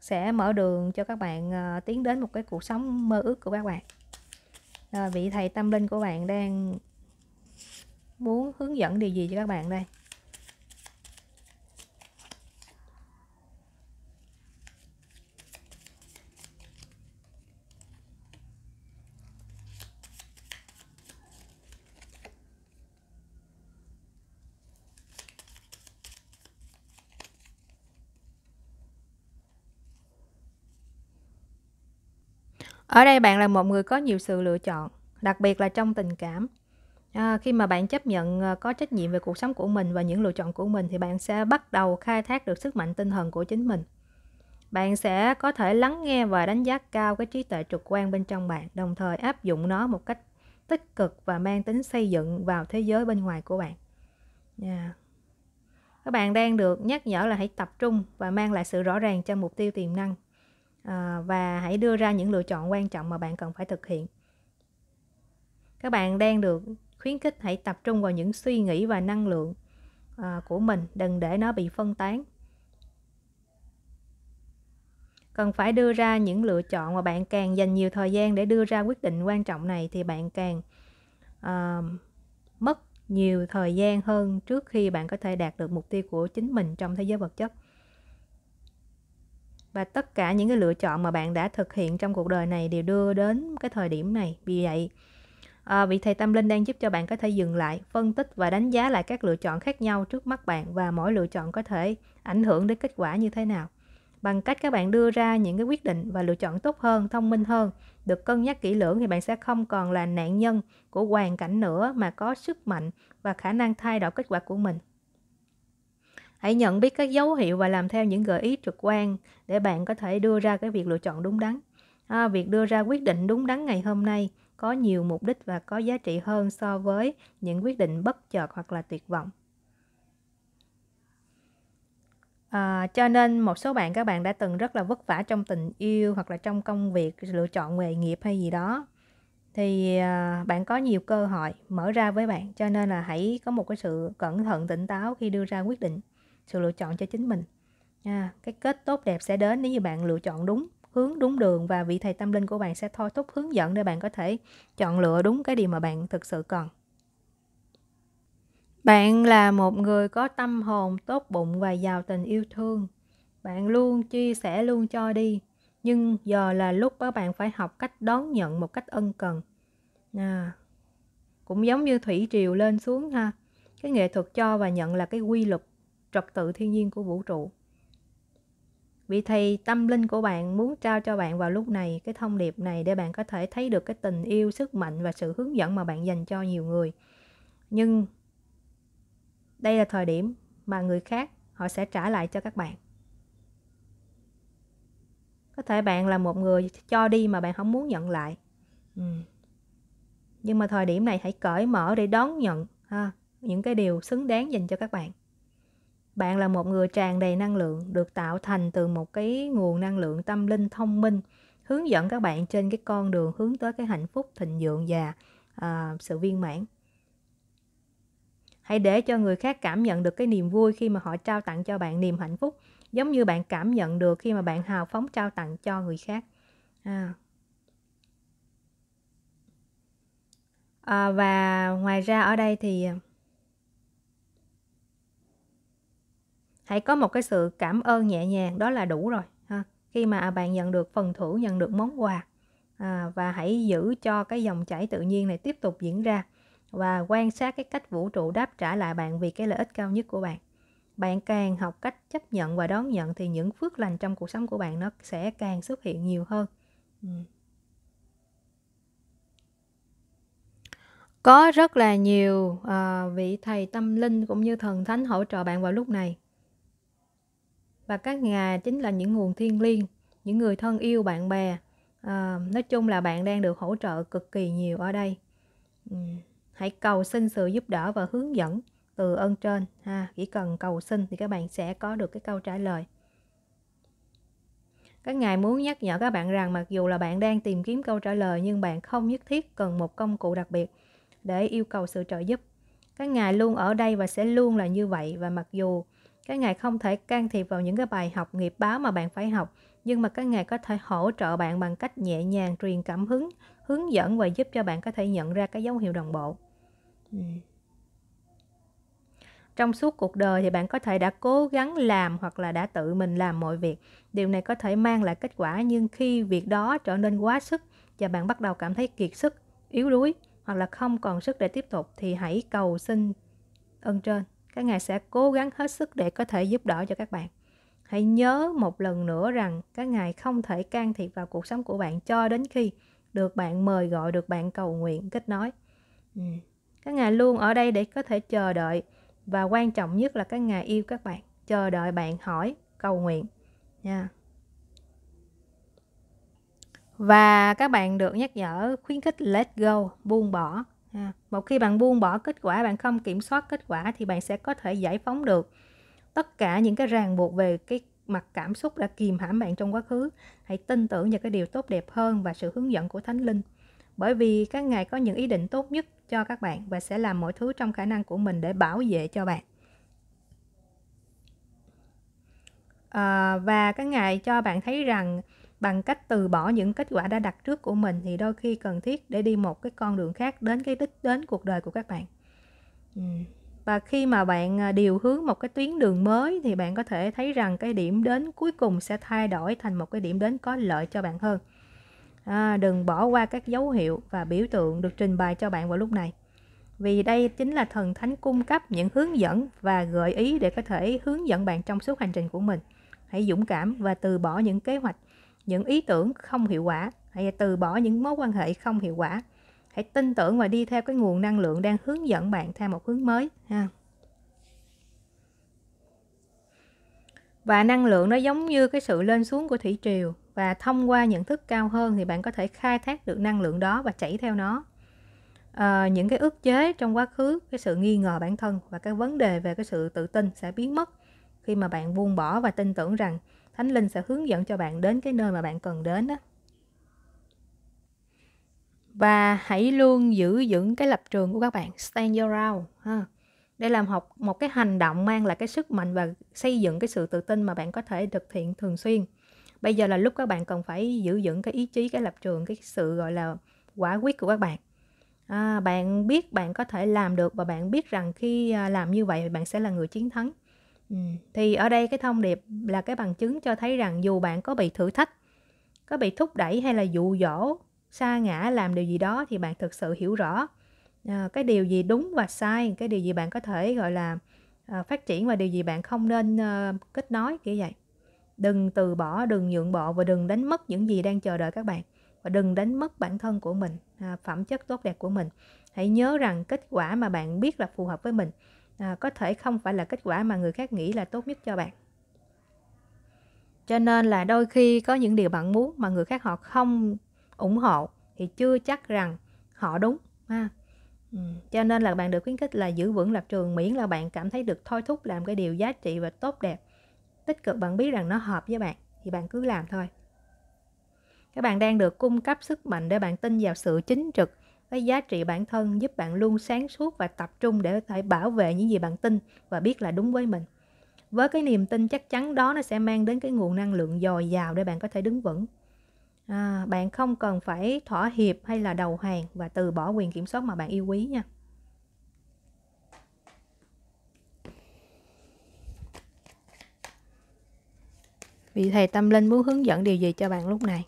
S1: sẽ mở đường cho các bạn ờ, tiến đến một cái cuộc sống mơ ước của các bạn rồi vị thầy tâm linh của bạn đang muốn hướng dẫn điều gì cho các bạn đây Ở đây bạn là một người có nhiều sự lựa chọn, đặc biệt là trong tình cảm. À, khi mà bạn chấp nhận ờ, có trách nhiệm về cuộc sống của mình và những lựa chọn của mình thì bạn sẽ bắt đầu khai thác được sức mạnh tinh thần của chính mình. Bạn sẽ có thể lắng nghe và đánh giá cao cái trí tuệ trực quan bên trong bạn, đồng thời áp dụng nó một cách tích cực và mang tính xây dựng vào thế giới bên ngoài của bạn. Yeah. Dạ. Các bạn đang được nhắc nhở là hãy tập trung và mang lại sự rõ ràng cho mục tiêu tiềm năng à, và hãy đưa ra những lựa chọn quan trọng mà bạn cần phải thực hiện. Các bạn đang được khuyến khích hãy tập trung vào những suy nghĩ và năng lượng à, của mình đừng để nó bị phân tán cần phải đưa ra những lựa chọn và bạn càng dành nhiều thời gian để đưa ra quyết định quan trọng này thì bạn càng à, mất nhiều thời gian hơn trước khi bạn có thể đạt được mục tiêu của chính mình trong thế giới vật chất và tất cả những cái lựa chọn mà bạn đã thực hiện trong cuộc đời này đều đưa đến cái thời điểm này vì vậy à, vị thầy tâm linh đang giúp cho bạn có thể dừng lại phân tích và đánh giá lại các lựa chọn khác nhau trước mắt bạn và mỗi lựa chọn có thể ảnh hưởng đến kết quả như thế nào bằng cách các bạn đưa ra những cái quyết định và lựa chọn tốt hơn thông minh hơn được cân nhắc kỹ lưỡng thì bạn sẽ không còn là nạn nhân của hoàn cảnh nữa mà có sức mạnh và khả năng thay đổi kết quả của mình hãy nhận biết các dấu hiệu và làm theo những gợi ý trực quan để bạn có thể đưa ra cái việc lựa chọn đúng đắn à, việc đưa ra quyết định đúng đắn ngày hôm nay có nhiều mục đích và có giá trị hơn so với những quyết định bất chợt hoặc là tuyệt vọng À, cho nên một số bạn các bạn đã từng rất là vất vả trong tình yêu hoặc là trong công việc lựa chọn nghề nghiệp hay gì đó thì à, bạn có nhiều cơ hội mở ra với bạn cho nên là hãy có một cái sự cẩn thận tỉnh táo khi đưa ra quyết định sự lựa chọn cho chính mình à, cái kết tốt đẹp sẽ đến nếu như bạn lựa chọn đúng hướng đúng đường và vị thầy tâm linh của bạn sẽ thôi thúc hướng dẫn để bạn có thể chọn lựa đúng cái điều mà bạn thực sự cần. Bạn là một người có tâm hồn tốt bụng và giàu tình yêu thương. Bạn luôn chia sẻ luôn cho đi. Nhưng giờ là lúc các bạn phải học cách đón nhận một cách ân cần. À, cũng giống như thủy triều lên xuống ha. Cái nghệ thuật cho và nhận là cái quy luật trật tự thiên nhiên của vũ trụ vị thầy tâm linh của bạn muốn trao cho bạn vào lúc này cái thông điệp này để bạn có thể thấy được cái tình yêu sức mạnh và sự hướng dẫn mà bạn dành cho nhiều người nhưng đây là thời điểm mà người khác họ sẽ trả lại cho các bạn có thể bạn là một người cho đi mà bạn không muốn nhận lại ừ. nhưng mà thời điểm này hãy cởi mở để đón nhận ha, những cái điều xứng đáng dành cho các bạn bạn là một người tràn đầy năng lượng được tạo thành từ một cái nguồn năng lượng tâm linh thông minh hướng dẫn các bạn trên cái con đường hướng tới cái hạnh phúc thịnh vượng và à, sự viên mãn hãy để cho người khác cảm nhận được cái niềm vui khi mà họ trao tặng cho bạn niềm hạnh phúc giống như bạn cảm nhận được khi mà bạn hào phóng trao tặng cho người khác à. À, và ngoài ra ở đây thì à, hãy có một cái sự cảm ơn nhẹ nhàng đó là đủ rồi ha. khi mà bạn nhận được phần thưởng nhận được món quà à, và hãy giữ cho cái dòng chảy tự nhiên này tiếp tục diễn ra và quan sát cái cách vũ trụ đáp trả lại bạn vì cái lợi ích cao nhất của bạn bạn càng học cách chấp nhận và đón nhận thì những phước lành trong cuộc sống của bạn nó sẽ càng xuất hiện nhiều hơn có rất là nhiều uh, vị thầy tâm linh cũng như thần thánh hỗ trợ bạn vào lúc này và các ngài chính là những nguồn thiên liêng những người thân yêu bạn bè à, nói chung là bạn đang được hỗ trợ cực kỳ nhiều ở đây ừ. hãy cầu xin sự giúp đỡ và hướng dẫn từ ơn trên ha chỉ cần cầu xin thì các bạn sẽ có được cái câu trả lời các ngài muốn nhắc nhở các bạn rằng mặc dù là bạn đang tìm kiếm câu trả lời nhưng bạn không nhất thiết cần một công cụ đặc biệt để yêu cầu sự trợ giúp các ngài luôn ở đây và sẽ luôn là như vậy và mặc dù các ngài không thể can thiệp vào những cái bài học nghiệp báo mà bạn phải học nhưng mà các ngài có thể hỗ trợ bạn bằng cách nhẹ nhàng truyền cảm hứng hướng dẫn và giúp cho bạn có thể nhận ra cái dấu hiệu đồng bộ ừ. trong suốt cuộc đời thì bạn có thể đã cố gắng làm hoặc là đã tự mình làm mọi việc điều này có thể mang lại kết quả nhưng khi việc đó trở nên quá sức và bạn bắt đầu cảm thấy kiệt sức yếu đuối hoặc là không còn sức để tiếp tục thì hãy cầu xin ơn trên các ngài sẽ cố gắng hết sức để có thể giúp đỡ cho các bạn hãy nhớ một lần nữa rằng các ngài không thể can thiệp vào cuộc sống của bạn cho đến khi được bạn mời gọi được bạn cầu nguyện kết nối ừ. các ngài luôn ở đây để có thể chờ đợi và quan trọng nhất là các ngài yêu các bạn chờ đợi bạn hỏi cầu nguyện nha và các bạn được nhắc nhở khuyến khích let go buông bỏ à, một khi bạn buông bỏ kết quả bạn không kiểm soát kết quả thì bạn sẽ có thể giải phóng được tất cả những cái ràng buộc về cái mặt cảm xúc đã kìm hãm bạn trong quá khứ hãy tin tưởng vào cái điều tốt đẹp hơn và sự hướng dẫn của thánh linh bởi vì các ngài có những ý định tốt nhất cho các bạn và sẽ làm mọi thứ trong khả năng của mình để bảo vệ cho bạn à, và các ngài cho bạn thấy rằng bằng cách từ bỏ những kết quả đã đặt trước của mình thì đôi khi cần thiết để đi một cái con đường khác đến cái đích đến cuộc đời của các bạn ừ. và khi mà bạn à, điều hướng một cái tuyến đường mới thì bạn có thể thấy rằng cái điểm đến cuối cùng sẽ thay đổi thành một cái điểm đến có lợi cho bạn hơn à, đừng bỏ qua các dấu hiệu và biểu tượng được trình bày cho bạn vào lúc này vì đây chính là thần thánh cung cấp những hướng dẫn và gợi ý để có thể hướng dẫn bạn trong suốt hành trình của mình hãy dũng cảm và từ bỏ những kế hoạch những ý tưởng không hiệu quả hãy từ bỏ những mối quan hệ không hiệu quả hãy tin tưởng và đi theo cái nguồn năng lượng đang hướng dẫn bạn theo một hướng mới ha và năng lượng nó giống như cái sự lên xuống của thủy triều và thông qua nhận thức cao hơn thì bạn có thể khai thác được năng lượng đó và chảy theo nó à, những cái ức chế trong quá khứ cái sự nghi ngờ bản thân và cái vấn đề về cái sự tự tin sẽ biến mất khi mà bạn buông bỏ và tin tưởng rằng Thánh Linh sẽ hướng dẫn cho bạn đến cái nơi mà bạn cần đến đó. Và hãy luôn giữ vững cái lập trường của các bạn, stand your ground ha. Đây là học một cái hành động mang lại cái sức mạnh và xây dựng cái sự tự tin mà bạn có thể thực hiện thường xuyên. Bây giờ là lúc các bạn cần phải giữ vững cái ý chí, cái lập trường, cái sự gọi là quả quyết của các bạn. À, bạn biết bạn có thể làm được và bạn biết rằng khi à, làm như vậy bạn sẽ là người chiến thắng Ừ. Thì ở đây cái thông điệp là cái bằng chứng cho thấy rằng dù bạn có bị thử thách, có bị thúc đẩy hay là dụ dỗ, xa ngã làm điều gì đó thì bạn thực sự hiểu rõ à, cái điều gì đúng và sai, cái điều gì bạn có thể gọi là à, phát triển và điều gì bạn không nên à, kết nối kiểu vậy. Đừng từ bỏ, đừng nhượng bộ và đừng đánh mất những gì đang chờ đợi các bạn và đừng đánh mất bản thân của mình, à, phẩm chất tốt đẹp của mình. Hãy nhớ rằng kết quả mà bạn biết là phù hợp với mình à, có thể không phải là kết quả mà người khác nghĩ là tốt nhất cho bạn cho nên là đôi khi có những điều bạn muốn mà người khác họ không ủng hộ thì chưa chắc rằng họ đúng ha ừ. cho nên là bạn được khuyến khích là giữ vững lập trường miễn là bạn cảm thấy được thôi thúc làm cái điều giá trị và tốt đẹp tích cực bạn biết rằng nó hợp với bạn thì bạn cứ làm thôi các bạn đang được cung cấp sức mạnh để bạn tin vào sự chính trực với giá trị bản thân giúp bạn luôn sáng suốt và tập trung để có thể bảo vệ những gì bạn tin và biết là đúng với mình với cái niềm tin chắc chắn đó nó sẽ mang đến cái nguồn năng lượng dồi dào để bạn có thể đứng vững à, bạn không cần phải thỏa hiệp hay là đầu hàng và từ bỏ quyền kiểm soát mà bạn yêu quý nha vì thầy tâm linh muốn hướng dẫn điều gì cho bạn lúc này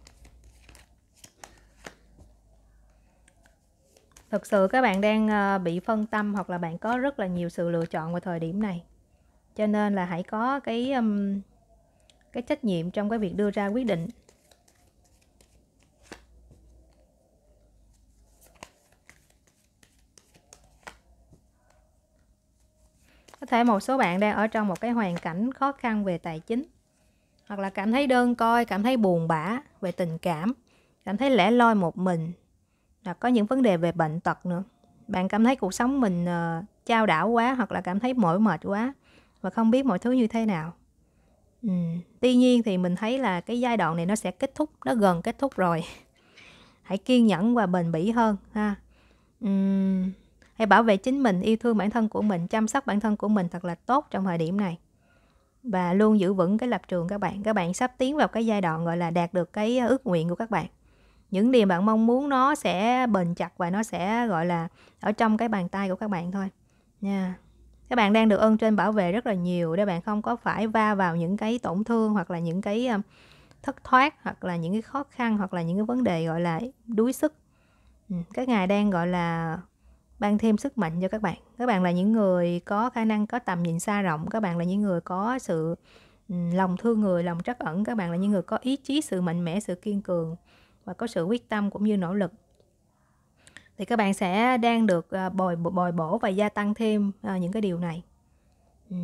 S1: thực sự các bạn đang ờ, bị phân tâm hoặc là bạn có rất là nhiều sự lựa chọn vào thời điểm này cho nên là hãy có cái um, cái trách nhiệm trong cái việc đưa ra quyết định có thể một số bạn đang ở trong một cái hoàn cảnh khó khăn về tài chính hoặc là cảm thấy đơn coi cảm thấy buồn bã về tình cảm cảm thấy lẻ loi một mình là có những vấn đề về bệnh tật nữa bạn cảm thấy cuộc sống mình uh, trao đảo quá hoặc là cảm thấy mỏi mệt quá và không biết mọi thứ như thế nào ừ. tuy nhiên thì mình thấy là cái giai đoạn này nó sẽ kết thúc nó gần kết thúc rồi hãy kiên nhẫn và bền bỉ hơn ha ừ. hãy bảo vệ chính mình yêu thương bản thân của mình chăm sóc bản thân của mình thật là tốt trong thời điểm này và luôn giữ vững cái lập trường các bạn các bạn sắp tiến vào cái giai đoạn gọi là đạt được cái ờ, ước nguyện của các bạn những điều bạn mong muốn nó sẽ bền chặt và nó sẽ gọi là ở trong cái bàn tay của các bạn thôi nha yeah. các bạn đang được ơn trên bảo vệ rất là nhiều để bạn không có phải va vào những cái tổn thương hoặc là những cái ờ, thất thoát hoặc là những cái khó khăn hoặc là những cái vấn đề gọi là đuối sức ừ, các ngài đang gọi là ban thêm sức mạnh cho các bạn các bạn là những người có khả năng có tầm nhìn xa rộng các bạn là những người có sự ừ, lòng thương người lòng trắc ẩn các bạn là những người có ý chí sự mạnh mẽ sự kiên cường và có sự quyết tâm cũng như nỗ lực thì các bạn sẽ đang được à, bồi bồi bổ và gia tăng thêm à, những cái điều này ừ.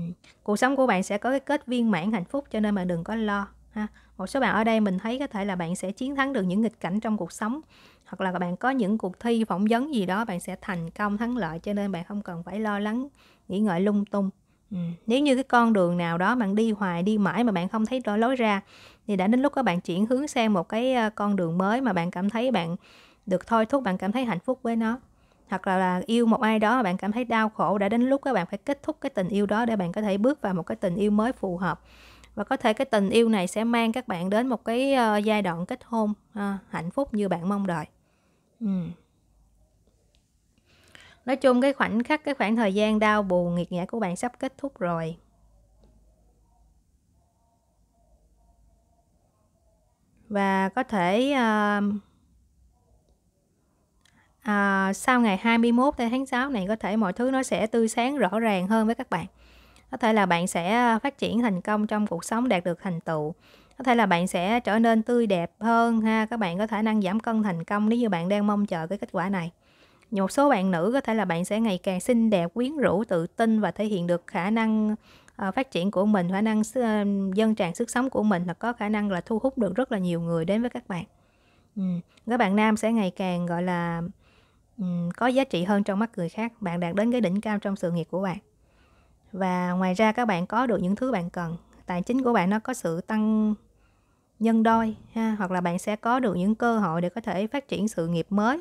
S1: cuộc sống của bạn sẽ có cái kết viên mãn hạnh phúc cho nên bạn đừng có lo ha một số bạn ở đây mình thấy có thể là bạn sẽ chiến thắng được những nghịch cảnh trong cuộc sống hoặc là bạn có những cuộc thi phỏng vấn gì đó bạn sẽ thành công thắng lợi cho nên bạn không cần phải lo lắng nghĩ ngợi lung tung Ừ, nếu như cái con đường nào đó bạn đi hoài đi mãi mà bạn không thấy lối ra thì đã đến lúc các bạn chuyển hướng sang một cái ờ, con đường mới mà bạn cảm thấy bạn được thôi thúc bạn cảm thấy hạnh phúc với nó hoặc là, là yêu một ai đó mà bạn cảm thấy đau khổ đã đến lúc các bạn phải kết thúc cái tình yêu đó để bạn có thể bước vào một cái tình yêu mới phù hợp và có thể cái tình yêu này sẽ mang các bạn đến một cái ờ, giai đoạn kết hôn à, hạnh phúc như bạn mong đợi ừ nói chung cái khoảnh khắc cái khoảng thời gian đau buồn nghiệt ngã của bạn sắp kết thúc rồi và có thể uh, uh, sau ngày 21 tháng 6 này có thể mọi thứ nó sẽ tươi sáng rõ ràng hơn với các bạn có thể là bạn sẽ ờ, phát triển thành công trong cuộc sống đạt được thành tựu có thể là bạn sẽ trở nên tươi đẹp hơn ha các bạn có thể năng giảm cân thành công nếu như bạn đang mong chờ cái kết quả này một số bạn nữ có thể là bạn sẽ ngày càng xinh đẹp quyến rũ tự tin và thể hiện được khả năng ờ, phát triển của mình khả năng ờ, dân tràn sức sống của mình là có khả năng là thu hút được rất là nhiều người đến với các bạn các bạn nam sẽ ngày càng gọi là có giá trị hơn trong mắt người khác bạn đạt đến cái đỉnh cao trong sự nghiệp của bạn và ngoài ra các bạn có được những thứ bạn cần tài chính của bạn nó có sự tăng nhân đôi ha hoặc là bạn sẽ có được những cơ hội để có thể phát triển sự nghiệp mới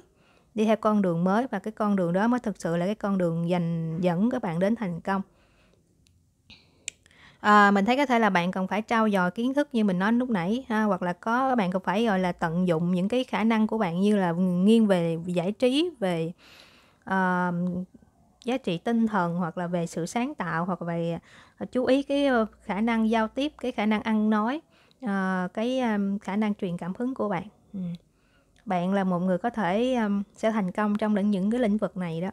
S1: đi theo con đường mới và cái con đường đó mới thực sự là cái con đường dành dẫn các bạn đến thành công à, mình thấy có thể là bạn cần phải trau dồi kiến thức như mình nói lúc nãy ha, hoặc là có bạn cần phải gọi là tận dụng những cái khả năng của bạn như là nghiêng về giải trí về uh, giá trị tinh thần hoặc là về sự sáng tạo hoặc về ờ, chú ý cái ờ, khả năng giao tiếp cái khả năng ăn nói uh, cái khả năng truyền cảm hứng của bạn ừ bạn là một người có thể um, sẽ thành công trong những cái lĩnh vực này đó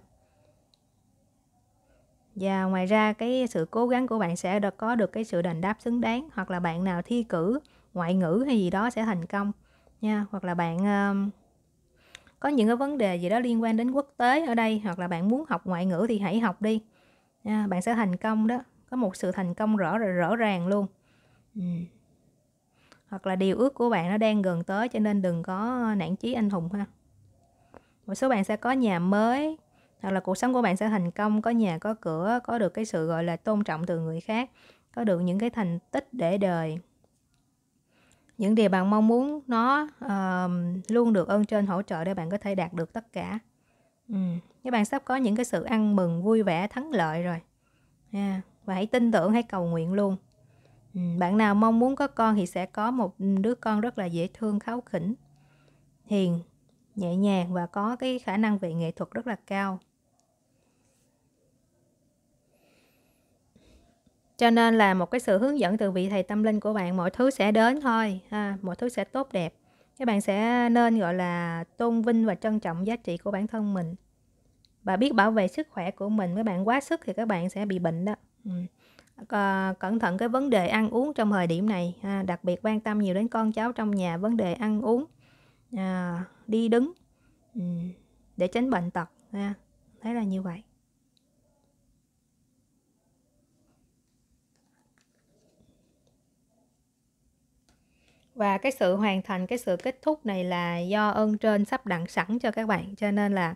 S1: và ngoài ra cái sự cố gắng của bạn sẽ được có được cái sự đền đáp xứng đáng hoặc là bạn nào thi cử ngoại ngữ hay gì đó sẽ thành công nha hoặc là bạn um, có những cái vấn đề gì đó liên quan đến quốc tế ở đây hoặc là bạn muốn học ngoại ngữ thì hãy học đi nha, bạn sẽ thành công đó có một sự thành công rõ rõ ràng luôn ừ hoặc là điều ước của bạn nó đang gần tới cho nên đừng có nản chí anh hùng ha một số bạn sẽ có nhà mới hoặc là cuộc sống của bạn sẽ thành công có nhà có cửa có được cái sự gọi là tôn trọng từ người khác có được những cái thành tích để đời những điều bạn mong muốn nó uh, luôn được ơn trên hỗ trợ để bạn có thể đạt được tất cả ừ. các bạn sắp có những cái sự ăn mừng vui vẻ thắng lợi rồi yeah. và hãy tin tưởng hãy cầu nguyện luôn Ừ, bạn nào mong muốn có con thì sẽ có một đứa con rất là dễ thương, kháu khỉnh, hiền, nhẹ nhàng và có cái khả năng về nghệ thuật rất là cao. cho nên là một cái sự hướng dẫn từ vị thầy tâm linh của bạn mọi thứ sẽ đến thôi ha mọi thứ sẽ tốt đẹp các bạn sẽ nên gọi là tôn vinh và trân trọng giá trị của bản thân mình và biết bảo vệ sức khỏe của mình các bạn quá sức thì các bạn sẽ bị bệnh đó ừ cẩn thận cái vấn đề ăn uống trong thời điểm này à, đặc biệt quan tâm nhiều đến con cháu trong nhà vấn đề ăn uống à, đi đứng ừ, để tránh bệnh tật ha thế là như vậy và cái sự hoàn thành cái sự kết thúc này là do ơn trên sắp đặt sẵn cho các bạn cho nên là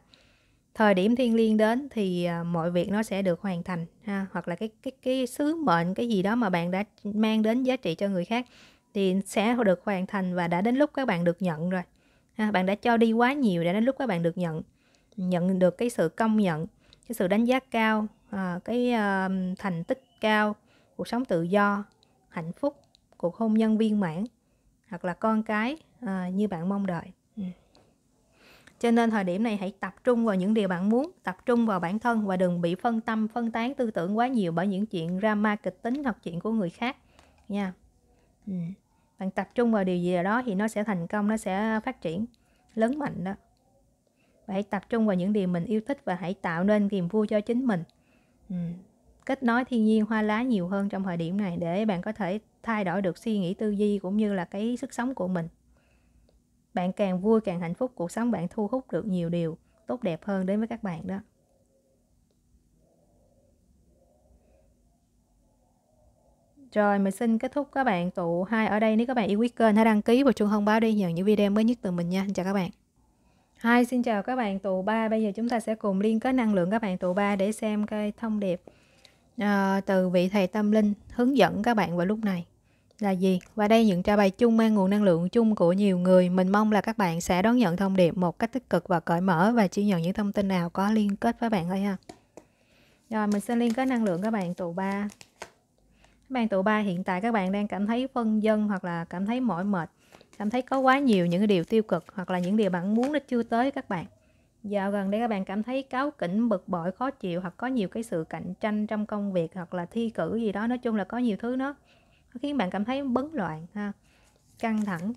S1: thời điểm thiên liêng đến thì à, mọi việc nó sẽ được hoàn thành ha hoặc là cái cái cái sứ mệnh cái gì đó mà bạn đã mang đến giá trị cho người khác thì sẽ được hoàn thành và đã đến lúc các bạn được nhận rồi ha, bạn đã cho đi quá nhiều đã đến lúc các bạn được nhận nhận được cái sự công nhận cái sự đánh giá cao à, cái à, thành tích cao cuộc sống tự do hạnh phúc cuộc hôn nhân viên mãn hoặc là con cái như bạn mong đợi cho nên thời điểm này hãy tập trung vào những điều bạn muốn, tập trung vào bản thân và đừng bị phân tâm, phân tán tư tưởng quá nhiều bởi những chuyện drama kịch tính hoặc chuyện của người khác nha. Ừ. Bạn tập trung vào điều gì đó thì nó sẽ thành công, nó sẽ phát triển lớn mạnh đó. Và hãy tập trung vào những điều mình yêu thích và hãy tạo nên niềm vui cho chính mình. Ừ. Kết nối thiên nhiên hoa lá nhiều hơn trong thời điểm này để bạn có thể thay đổi được suy nghĩ tư duy cũng như là cái sức sống của mình. Bạn càng vui càng hạnh phúc, cuộc sống bạn thu hút được nhiều điều tốt đẹp hơn đến với các bạn đó. Rồi mình xin kết thúc các bạn tụ hai ở đây. Nếu các bạn yêu quý kênh hãy đăng ký và chuông thông báo để nhận những video mới nhất từ mình nha. Chào các bạn. hai xin chào các bạn tụ ba Bây giờ chúng ta sẽ cùng liên kết năng lượng các bạn tụ ba để xem cái thông điệp uh, từ vị thầy tâm linh hướng dẫn các bạn vào lúc này là gì và đây những trao bài chung mang nguồn năng lượng chung của nhiều người mình mong là các bạn sẽ đón nhận thông điệp một cách tích cực và cởi mở và chỉ nhận những thông tin nào có liên kết với bạn thôi ha rồi mình sẽ liên kết năng lượng các bạn tụ ba các bạn tụ ba hiện tại các bạn đang cảm thấy phân dân hoặc là cảm thấy mỏi mệt cảm thấy có quá nhiều những điều tiêu cực hoặc là những điều bạn muốn nó chưa tới các bạn dạo gần đây các bạn cảm thấy cáu kỉnh bực bội khó chịu hoặc có nhiều cái sự cạnh tranh trong công việc hoặc là thi cử gì đó nói chung là có nhiều thứ nó khiến bạn cảm thấy bấn loạn ha căng thẳng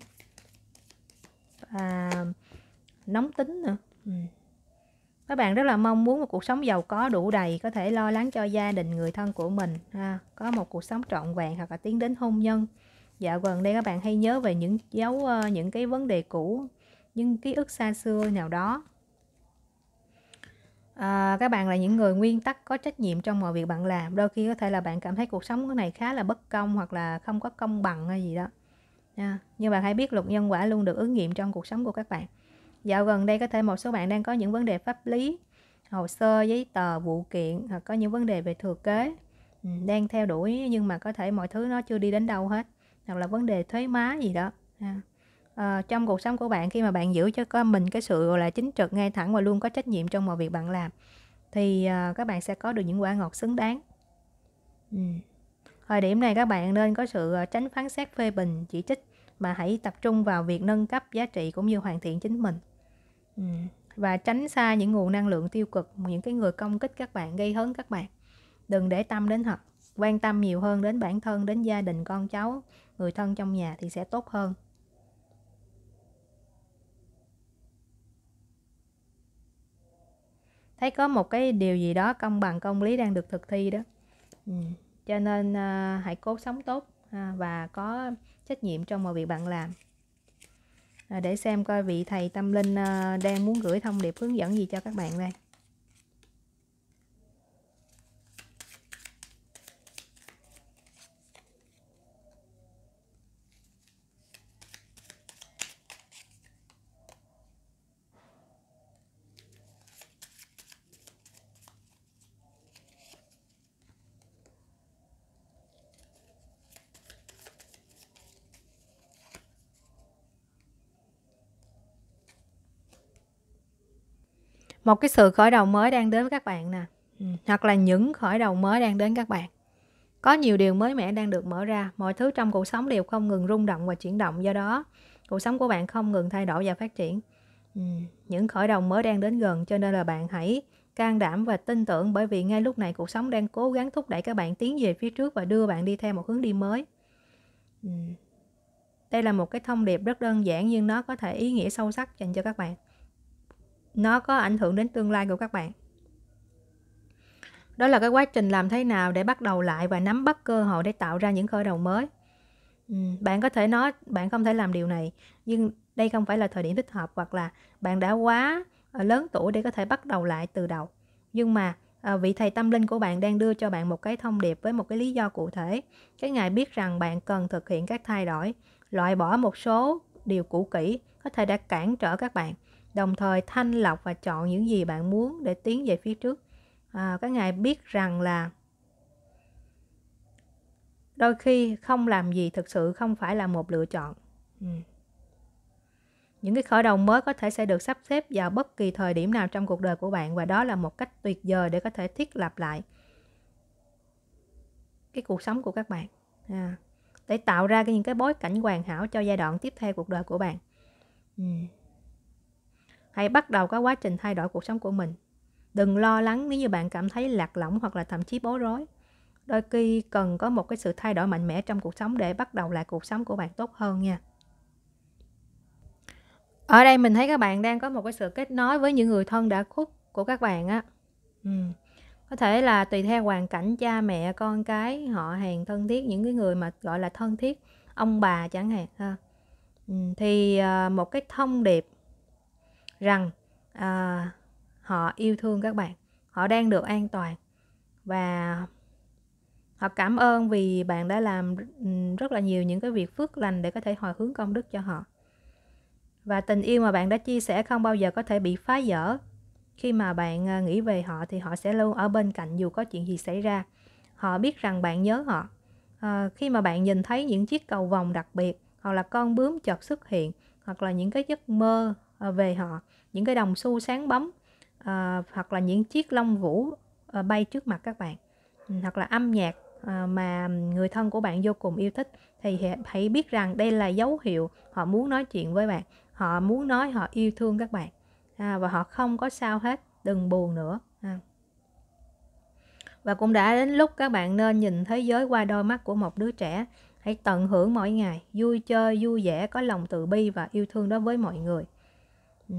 S1: và nóng tính nữa ừ. các bạn rất là mong muốn một cuộc sống giàu có đủ đầy có thể lo lắng cho gia đình người thân của mình ha có một cuộc sống trọn vẹn hoặc là tiến đến hôn nhân dạo gần đây các bạn hay nhớ về những dấu ờ, những cái vấn đề cũ những ký ức xa xưa nào đó à, các bạn là những người nguyên tắc có trách nhiệm trong mọi việc bạn làm đôi khi có thể là bạn cảm thấy cuộc sống cái này khá là bất công hoặc là không có công bằng hay gì đó à, nhưng bạn hãy biết luật nhân quả luôn được ứng nghiệm trong cuộc sống của các bạn dạo gần đây có thể một số bạn đang có những vấn đề pháp lý hồ sơ giấy tờ vụ kiện hoặc có những vấn đề về thừa kế ừ, đang theo đuổi nhưng mà có thể mọi thứ nó chưa đi đến đâu hết hoặc là vấn đề thuế má gì đó à à, trong cuộc sống của bạn khi mà bạn giữ cho con mình cái sự gọi là chính trực ngay thẳng và luôn có trách nhiệm trong mọi việc bạn làm thì à, các bạn sẽ có được những quả ngọt xứng đáng ừ. thời điểm này các bạn nên có sự ờ, tránh phán xét phê bình chỉ trích mà hãy tập trung vào việc nâng cấp giá trị cũng như hoàn thiện chính mình ừ. và tránh xa những nguồn năng lượng tiêu cực những cái người công kích các bạn gây hấn các bạn đừng để tâm đến họ quan tâm nhiều hơn đến bản thân đến gia đình con cháu người thân trong nhà thì sẽ tốt hơn thấy có một cái điều gì đó công bằng công lý đang được thực thi đó ừ. cho nên à, hãy cố sống tốt à, và có trách nhiệm trong mọi việc bạn làm à, để xem coi vị thầy tâm linh à, đang muốn gửi thông điệp hướng dẫn gì cho các bạn đây một cái sự khởi đầu mới đang đến với các bạn nè ừ, hoặc là những khởi đầu mới đang đến các bạn có nhiều điều mới mẻ đang được mở ra mọi thứ trong cuộc sống đều không ngừng rung động và chuyển động do đó cuộc sống của bạn không ngừng thay đổi và phát triển ừ, những khởi đầu mới đang đến gần cho nên là bạn hãy can đảm và tin tưởng bởi vì ngay lúc này cuộc sống đang cố gắng thúc đẩy các bạn tiến về phía trước và đưa bạn đi theo một hướng đi mới ừ, đây là một cái thông điệp rất đơn giản nhưng nó có thể ý nghĩa sâu sắc dành cho các bạn nó có ảnh hưởng đến tương lai của các bạn đó là cái quá trình làm thế nào để bắt đầu lại và nắm bắt cơ hội để tạo ra những khởi đầu mới ừ, bạn có thể nói bạn không thể làm điều này nhưng đây không phải là thời điểm thích hợp hoặc là bạn đã quá ờ, lớn tuổi để có thể bắt đầu lại từ đầu nhưng mà ờ, vị thầy tâm linh của bạn đang đưa cho bạn một cái thông điệp với một cái lý do cụ thể cái ngài biết rằng bạn cần thực hiện các thay đổi loại bỏ một số điều cũ kỹ có thể đã cản trở các bạn đồng thời thanh lọc và chọn những gì bạn muốn để tiến về phía trước à, các ngài biết rằng là đôi khi không làm gì thực sự không phải là một lựa chọn ừ. những cái khởi đầu mới có thể sẽ được sắp xếp vào bất kỳ thời điểm nào trong cuộc đời của bạn và đó là một cách tuyệt vời để có thể thiết lập lại cái cuộc sống của các bạn à, để tạo ra những cái bối cảnh hoàn hảo cho giai đoạn tiếp theo cuộc đời của bạn ừ. Hãy bắt đầu các quá trình thay đổi cuộc sống của mình. Đừng lo lắng nếu như bạn cảm thấy lạc lõng hoặc là thậm chí bối rối. Đôi khi cần có một cái sự thay đổi mạnh mẽ trong cuộc sống để bắt đầu lại cuộc sống của bạn tốt hơn nha. Ở đây mình thấy các bạn đang có một cái sự kết nối với những người thân đã khuất của các bạn á. Ừ. Có thể là tùy theo hoàn cảnh cha mẹ, con cái, họ hàng thân thiết, những cái người mà gọi là thân thiết, ông bà chẳng hạn ha. Ừ. Thì ờ, một cái thông điệp rằng à, họ yêu thương các bạn họ đang được an toàn và họ cảm ơn vì bạn đã làm ừ, rất là nhiều những cái việc phước lành để có thể hồi hướng công đức cho họ và tình yêu mà bạn đã chia sẻ không bao giờ có thể bị phá dở khi mà bạn à, nghĩ về họ thì họ sẽ luôn ở bên cạnh dù có chuyện gì xảy ra họ biết rằng bạn nhớ họ à, khi mà bạn nhìn thấy những chiếc cầu vòng đặc biệt hoặc là con bướm chợt xuất hiện hoặc là những cái giấc mơ Ờ, về họ những cái đồng xu sáng bóng à, hoặc là những chiếc lông vũ à, bay trước mặt các bạn ừ, hoặc là âm nhạc à, mà người thân của bạn vô cùng yêu thích thì hãy biết rằng đây là dấu hiệu họ muốn nói chuyện với bạn họ muốn nói họ yêu thương các bạn à, và họ không có sao hết đừng buồn nữa à. và cũng đã đến lúc các bạn nên nhìn thế giới qua đôi mắt của một đứa trẻ hãy tận hưởng mỗi ngày vui chơi vui vẻ có lòng từ bi và yêu thương đối với mọi người Ừ.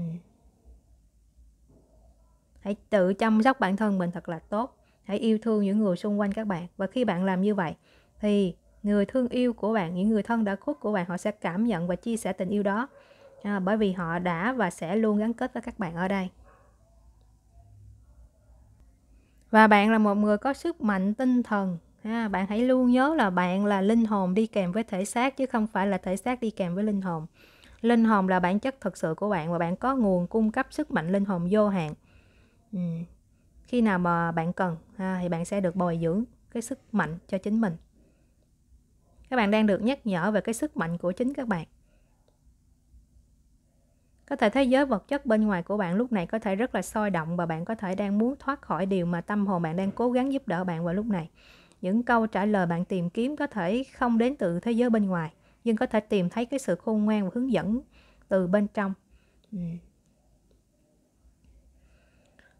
S1: hãy tự chăm sóc bản thân mình thật là tốt hãy yêu thương những người xung quanh các bạn và khi bạn làm như vậy thì người thương yêu của bạn những người thân đã khuất của bạn họ sẽ cảm nhận và chia sẻ tình yêu đó à, bởi vì họ đã và sẽ luôn gắn kết với các bạn ở đây và bạn là một người có sức mạnh tinh thần ha à, bạn hãy luôn nhớ là bạn là linh hồn đi kèm với thể xác chứ không phải là thể xác đi kèm với linh hồn linh hồn là bản chất thật sự của bạn và bạn có nguồn cung cấp sức mạnh linh hồn vô hạn ừ. khi nào mà bạn cần ha, thì bạn sẽ được bồi dưỡng cái sức mạnh cho chính mình các bạn đang được nhắc nhở về cái sức mạnh của chính các bạn có thể thế giới vật chất bên ngoài của bạn lúc này có thể rất là sôi động và bạn có thể đang muốn thoát khỏi điều mà tâm hồn bạn đang cố gắng giúp đỡ bạn vào lúc này những câu trả lời bạn tìm kiếm có thể không đến từ thế giới bên ngoài nhưng có thể tìm thấy cái sự khôn ngoan và hướng dẫn từ bên trong ừ.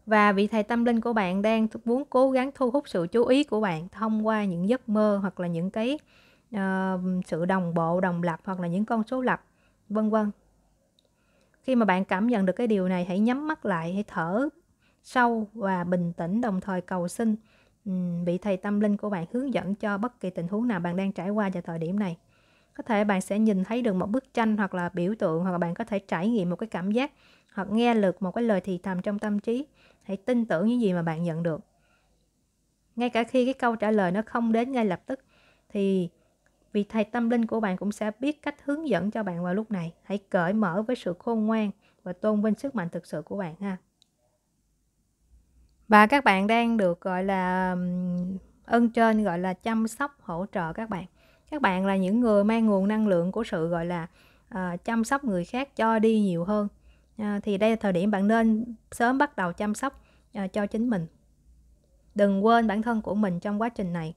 S1: và vị thầy tâm linh của bạn đang muốn cố gắng thu hút sự chú ý của bạn thông qua những giấc mơ hoặc là những cái uh, sự đồng bộ đồng lập hoặc là những con số lập vân vân khi mà bạn cảm nhận được cái điều này hãy nhắm mắt lại hãy thở sâu và bình tĩnh đồng thời cầu xin ừ, vị thầy tâm linh của bạn hướng dẫn cho bất kỳ tình huống nào bạn đang trải qua vào thời điểm này có thể bạn sẽ nhìn thấy được một bức tranh hoặc là biểu tượng hoặc là bạn có thể trải nghiệm một cái cảm giác hoặc nghe được một cái lời thì thầm trong tâm trí hãy tin tưởng những gì mà bạn nhận được ngay cả khi cái câu trả lời nó không đến ngay lập tức thì vị thầy tâm linh của bạn cũng sẽ biết cách hướng dẫn cho bạn vào lúc này hãy cởi mở với sự khôn ngoan và tôn vinh sức mạnh thực sự của bạn ha và các bạn đang được gọi là ơn trên gọi là chăm sóc hỗ trợ các bạn các bạn là những người mang nguồn năng lượng của sự gọi là à, chăm sóc người khác cho đi nhiều hơn à, thì đây là thời điểm bạn nên sớm bắt đầu chăm sóc à, cho chính mình đừng quên bản thân của mình trong quá trình này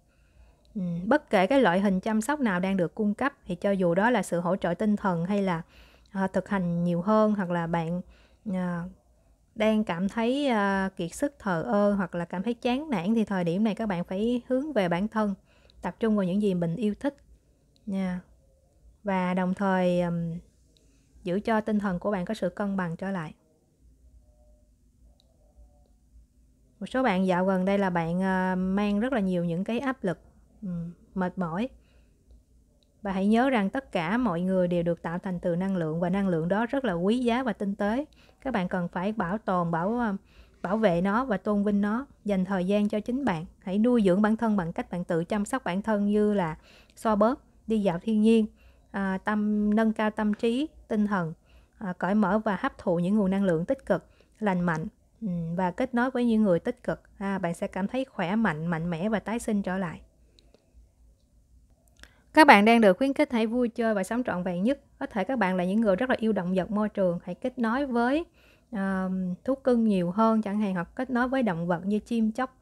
S1: ừ, bất kể cái loại hình chăm sóc nào đang được cung cấp thì cho dù đó là sự hỗ trợ tinh thần hay là à, thực hành nhiều hơn hoặc là bạn à, đang cảm thấy à, kiệt sức thờ ơ hoặc là cảm thấy chán nản thì thời điểm này các bạn phải hướng về bản thân tập trung vào những gì mình yêu thích nha và đồng thời um, giữ cho tinh thần của bạn có sự cân bằng trở lại một số bạn dạo gần đây là bạn uh, mang rất là nhiều những cái áp lực um, mệt mỏi và hãy nhớ rằng tất cả mọi người đều được tạo thành từ năng lượng và năng lượng đó rất là quý giá và tinh tế các bạn cần phải bảo tồn bảo bảo vệ nó và tôn vinh nó dành thời gian cho chính bạn hãy nuôi dưỡng bản thân bằng cách bạn tự chăm sóc bản thân như là so bớt đi dạo thiên nhiên à, tâm nâng cao tâm trí tinh thần à, cởi mở và hấp thụ những nguồn năng lượng tích cực lành mạnh ừ, và kết nối với những người tích cực à, bạn sẽ cảm thấy khỏe mạnh mạnh mẽ và tái sinh trở lại các bạn đang được khuyến khích hãy vui chơi và sống trọn vẹn nhất có thể các bạn là những người rất là yêu động vật môi trường hãy kết nối với uh, thú cưng nhiều hơn chẳng hạn hoặc kết nối với động vật như chim chóc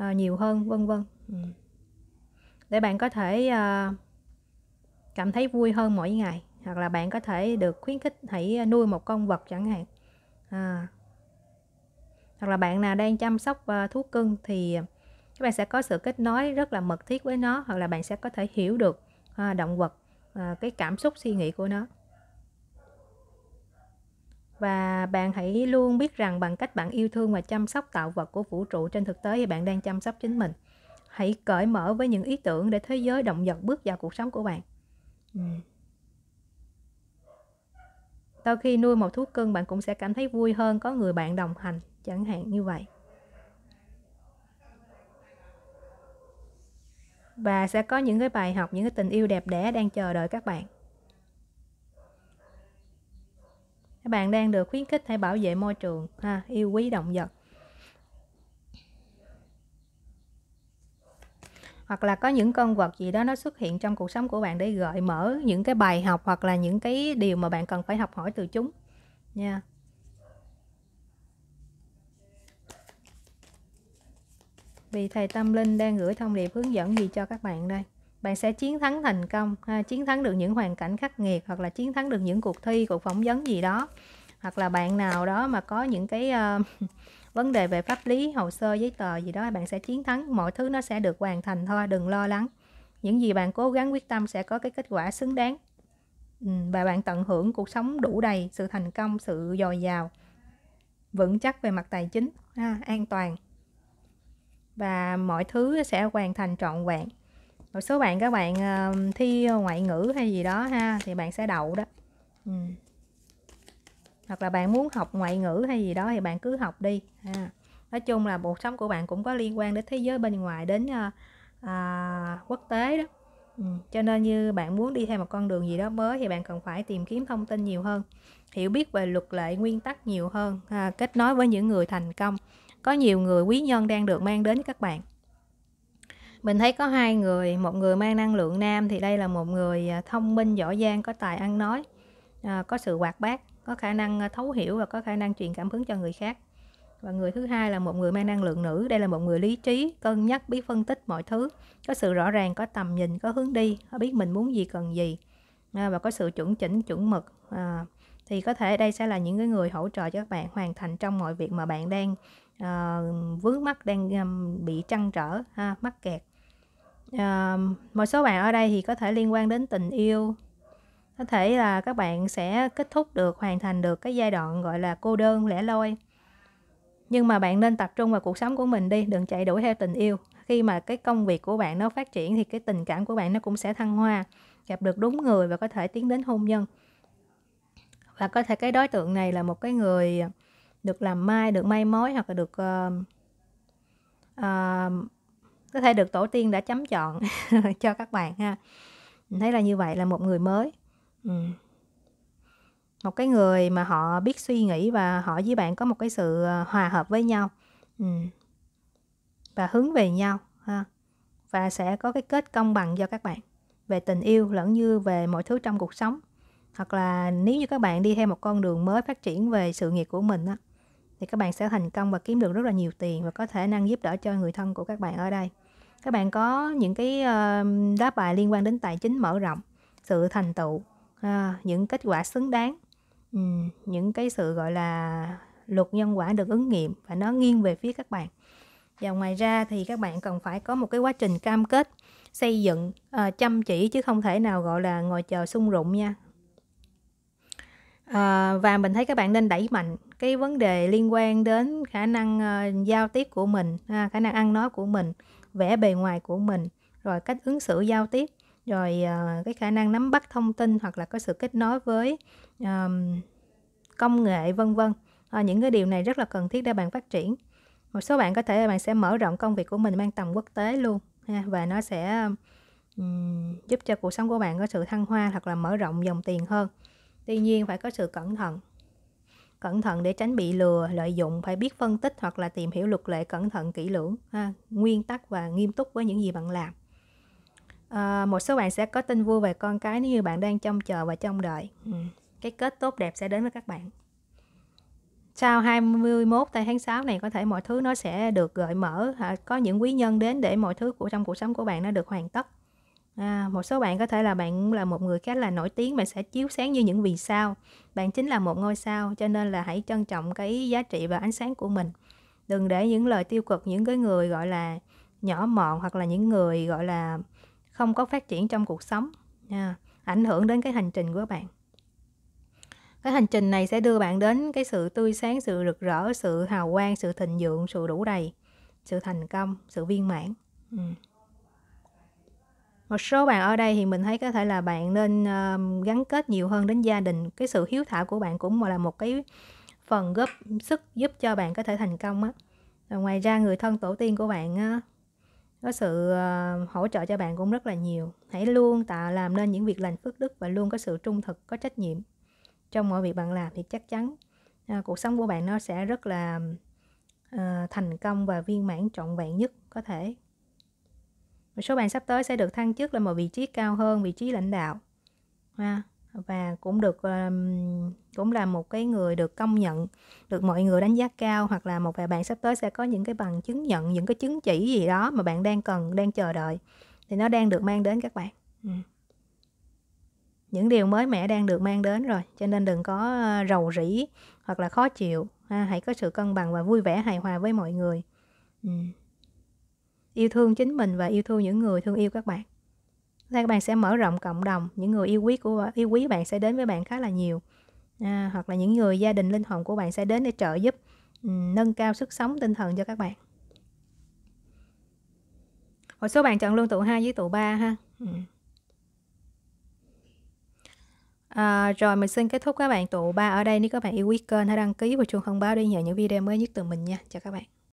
S1: uh, nhiều hơn vân vân ừ. để bạn có thể uh, cảm thấy vui hơn mỗi ngày hoặc là bạn có thể được khuyến khích hãy nuôi một con vật chẳng hạn à. hoặc là bạn nào đang chăm sóc uh, thú cưng thì các bạn sẽ có sự kết nối rất là mật thiết với nó hoặc là bạn sẽ có thể hiểu được uh, động vật uh, cái cảm xúc suy nghĩ của nó và bạn hãy luôn biết rằng bằng cách bạn yêu thương và chăm sóc tạo vật của vũ trụ trên thực tế thì bạn đang chăm sóc chính mình hãy cởi mở với những ý tưởng để thế giới động vật bước vào cuộc sống của bạn ừ. sau khi nuôi một thú cưng bạn cũng sẽ cảm thấy vui hơn có người bạn đồng hành chẳng hạn như vậy và sẽ có những cái bài học những cái tình yêu đẹp đẽ đang chờ đợi các bạn các bạn đang được khuyến khích hãy bảo vệ môi trường ha yêu quý động vật hoặc là có những con vật gì đó nó xuất hiện trong cuộc sống của bạn để gợi mở những cái bài học hoặc là những cái điều mà bạn cần phải học hỏi từ chúng nha vì thầy tâm linh đang gửi thông điệp hướng dẫn gì cho các bạn đây bạn sẽ chiến thắng thành công ha, chiến thắng được những hoàn cảnh khắc nghiệt hoặc là chiến thắng được những cuộc thi cuộc phỏng vấn gì đó hoặc là bạn nào đó mà có những cái uh, vấn đề về pháp lý hồ sơ giấy tờ gì đó bạn sẽ chiến thắng mọi thứ nó sẽ được hoàn thành thôi đừng lo lắng những gì bạn cố gắng quyết tâm sẽ có cái kết quả xứng đáng ừ, và bạn tận hưởng cuộc sống đủ đầy sự thành công sự dồi dào vững chắc về mặt tài chính ha, an toàn và mọi thứ sẽ hoàn thành trọn vẹn một số bạn các bạn uh, thi ngoại ngữ hay gì đó ha thì bạn sẽ đậu đó ừ. hoặc là bạn muốn học ngoại ngữ hay gì đó thì bạn cứ học đi ha nói chung là cuộc sống của bạn cũng có liên quan đến thế giới bên ngoài đến uh, uh, quốc tế đó ừ. cho nên như bạn muốn đi theo một con đường gì đó mới thì bạn cần phải tìm kiếm thông tin nhiều hơn hiểu biết về luật lệ nguyên tắc nhiều hơn ha, kết nối với những người thành công có nhiều người quý nhân đang được mang đến các bạn mình thấy có hai người một người mang năng lượng nam thì đây là một người à, thông minh giỏi giang có tài ăn nói à, có sự hoạt bát có khả năng à, thấu hiểu và có khả năng truyền cảm hứng cho người khác và người thứ hai là một người mang năng lượng nữ đây là một người lý trí cân nhắc biết phân tích mọi thứ có sự rõ ràng có tầm nhìn có hướng đi biết mình muốn gì cần gì và có sự chuẩn chỉnh chuẩn mực à, thì có thể đây sẽ là những cái người hỗ trợ cho các bạn hoàn thành trong mọi việc mà bạn đang uh, vướng mắc đang um, bị trăn trở ha, mắc kẹt uh, một số bạn ở đây thì có thể liên quan đến tình yêu có thể là các bạn sẽ kết thúc được hoàn thành được cái giai đoạn gọi là cô đơn lẻ loi nhưng mà bạn nên tập trung vào cuộc sống của mình đi đừng chạy đuổi theo tình yêu khi mà cái công việc của bạn nó phát triển thì cái tình cảm của bạn nó cũng sẽ thăng hoa gặp được đúng người và có thể tiến đến hôn nhân và có thể cái đối tượng này là một cái người được làm mai được may mối hoặc là được uh, uh, có thể được tổ tiên đã chấm chọn cho các bạn ha mình thấy là như vậy là một người mới ừ. một cái người mà họ biết suy nghĩ và họ với bạn có một cái sự ờ, hòa hợp với nhau ừ. và hướng về nhau ha và sẽ có cái kết công bằng cho các bạn về tình yêu lẫn như về mọi thứ trong cuộc sống hoặc là nếu như các bạn đi theo một con đường mới phát triển về sự nghiệp của mình á, thì các bạn sẽ thành công và kiếm được rất là nhiều tiền và có thể năng giúp đỡ cho người thân của các bạn ở đây các bạn có những cái ờ, đáp bài liên quan đến tài chính mở rộng sự thành tựu ờ, những kết quả xứng đáng những cái sự gọi là luật nhân quả được ứng nghiệm và nó nghiêng về phía các bạn và ngoài ra thì các bạn cần phải có một cái quá trình cam kết xây dựng ờ, chăm chỉ chứ không thể nào gọi là ngồi chờ sung rụng nha và mình thấy các bạn nên đẩy mạnh cái vấn đề liên quan đến khả năng giao tiếp của mình khả năng ăn nói của mình vẻ bề ngoài của mình rồi cách ứng xử giao tiếp rồi uh, cái khả năng nắm bắt thông tin hoặc là có sự kết nối với uh, công nghệ vân vân à, những cái điều này rất là cần thiết để bạn phát triển một số bạn có thể bạn sẽ mở rộng công việc của mình mang tầm quốc tế luôn ha, và nó sẽ um, giúp cho cuộc sống của bạn có sự thăng hoa hoặc là mở rộng dòng tiền hơn tuy nhiên phải có sự cẩn thận cẩn thận để tránh bị lừa lợi dụng phải biết phân tích hoặc là tìm hiểu luật lệ cẩn thận kỹ lưỡng ha, nguyên tắc và nghiêm túc với những gì bạn làm à, một số bạn sẽ có tin vui về con cái nếu như bạn đang trông chờ và trông đợi ừ. cái kết tốt đẹp sẽ đến với các bạn sau 21 tây tháng 6 này có thể mọi thứ nó sẽ được gợi mở có những quý nhân đến để mọi thứ của trong cuộc sống của bạn nó được hoàn tất À, một số bạn có thể là bạn là một người khá là nổi tiếng, bạn sẽ chiếu sáng như những vì sao. Bạn chính là một ngôi sao, cho nên là hãy trân trọng cái giá trị và ánh sáng của mình. Đừng để những lời tiêu cực, những cái người gọi là nhỏ mọn hoặc là những người gọi là không có phát triển trong cuộc sống nha, ảnh hưởng đến cái hành trình của bạn. Cái hành trình này sẽ đưa bạn đến cái sự tươi sáng, sự rực rỡ, sự hào quang, sự thịnh vượng, sự đủ đầy, sự thành công, sự viên mãn. Ừ một số bạn ở đây thì mình thấy có thể là bạn nên uh, gắn kết nhiều hơn đến gia đình cái sự hiếu thảo của bạn cũng là một cái phần góp sức giúp cho bạn có thể thành công á ngoài ra người thân tổ tiên của bạn uh, có sự uh, hỗ trợ cho bạn cũng rất là nhiều hãy luôn tạo làm nên những việc lành phước đức và luôn có sự trung thực có trách nhiệm trong mọi việc bạn làm thì chắc chắn uh, cuộc sống của bạn nó sẽ rất là uh, thành công và viên mãn trọn vẹn nhất có thể một số bạn sắp tới sẽ được thăng chức lên một vị trí cao hơn, vị trí lãnh đạo. Ha? và cũng được um, cũng là một cái người được công nhận được mọi người đánh giá cao hoặc là một vài bạn sắp tới sẽ có những cái bằng chứng nhận những cái chứng chỉ gì đó mà bạn đang cần đang chờ đợi thì nó đang được mang đến các bạn ừ. những điều mới mẻ đang được mang đến rồi cho nên đừng có rầu rĩ hoặc là khó chịu ha, hãy có sự cân bằng và vui vẻ hài hòa với mọi người ừ yêu thương chính mình và yêu thương những người thương yêu các bạn là các bạn sẽ mở rộng cộng đồng những người yêu quý của yêu quý bạn sẽ đến với bạn khá là nhiều à, hoặc là những người gia đình linh hồn của bạn sẽ đến để trợ giúp ừ, nâng cao sức sống tinh thần cho các bạn một số bạn chọn luôn tụ 2 với tụ 3 ha ừ. à, rồi mình xin kết thúc các bạn tụ 3 ở đây nếu các bạn yêu quý kênh hãy đăng ký và chuông thông báo để nhận những video mới nhất từ mình nha chào các bạn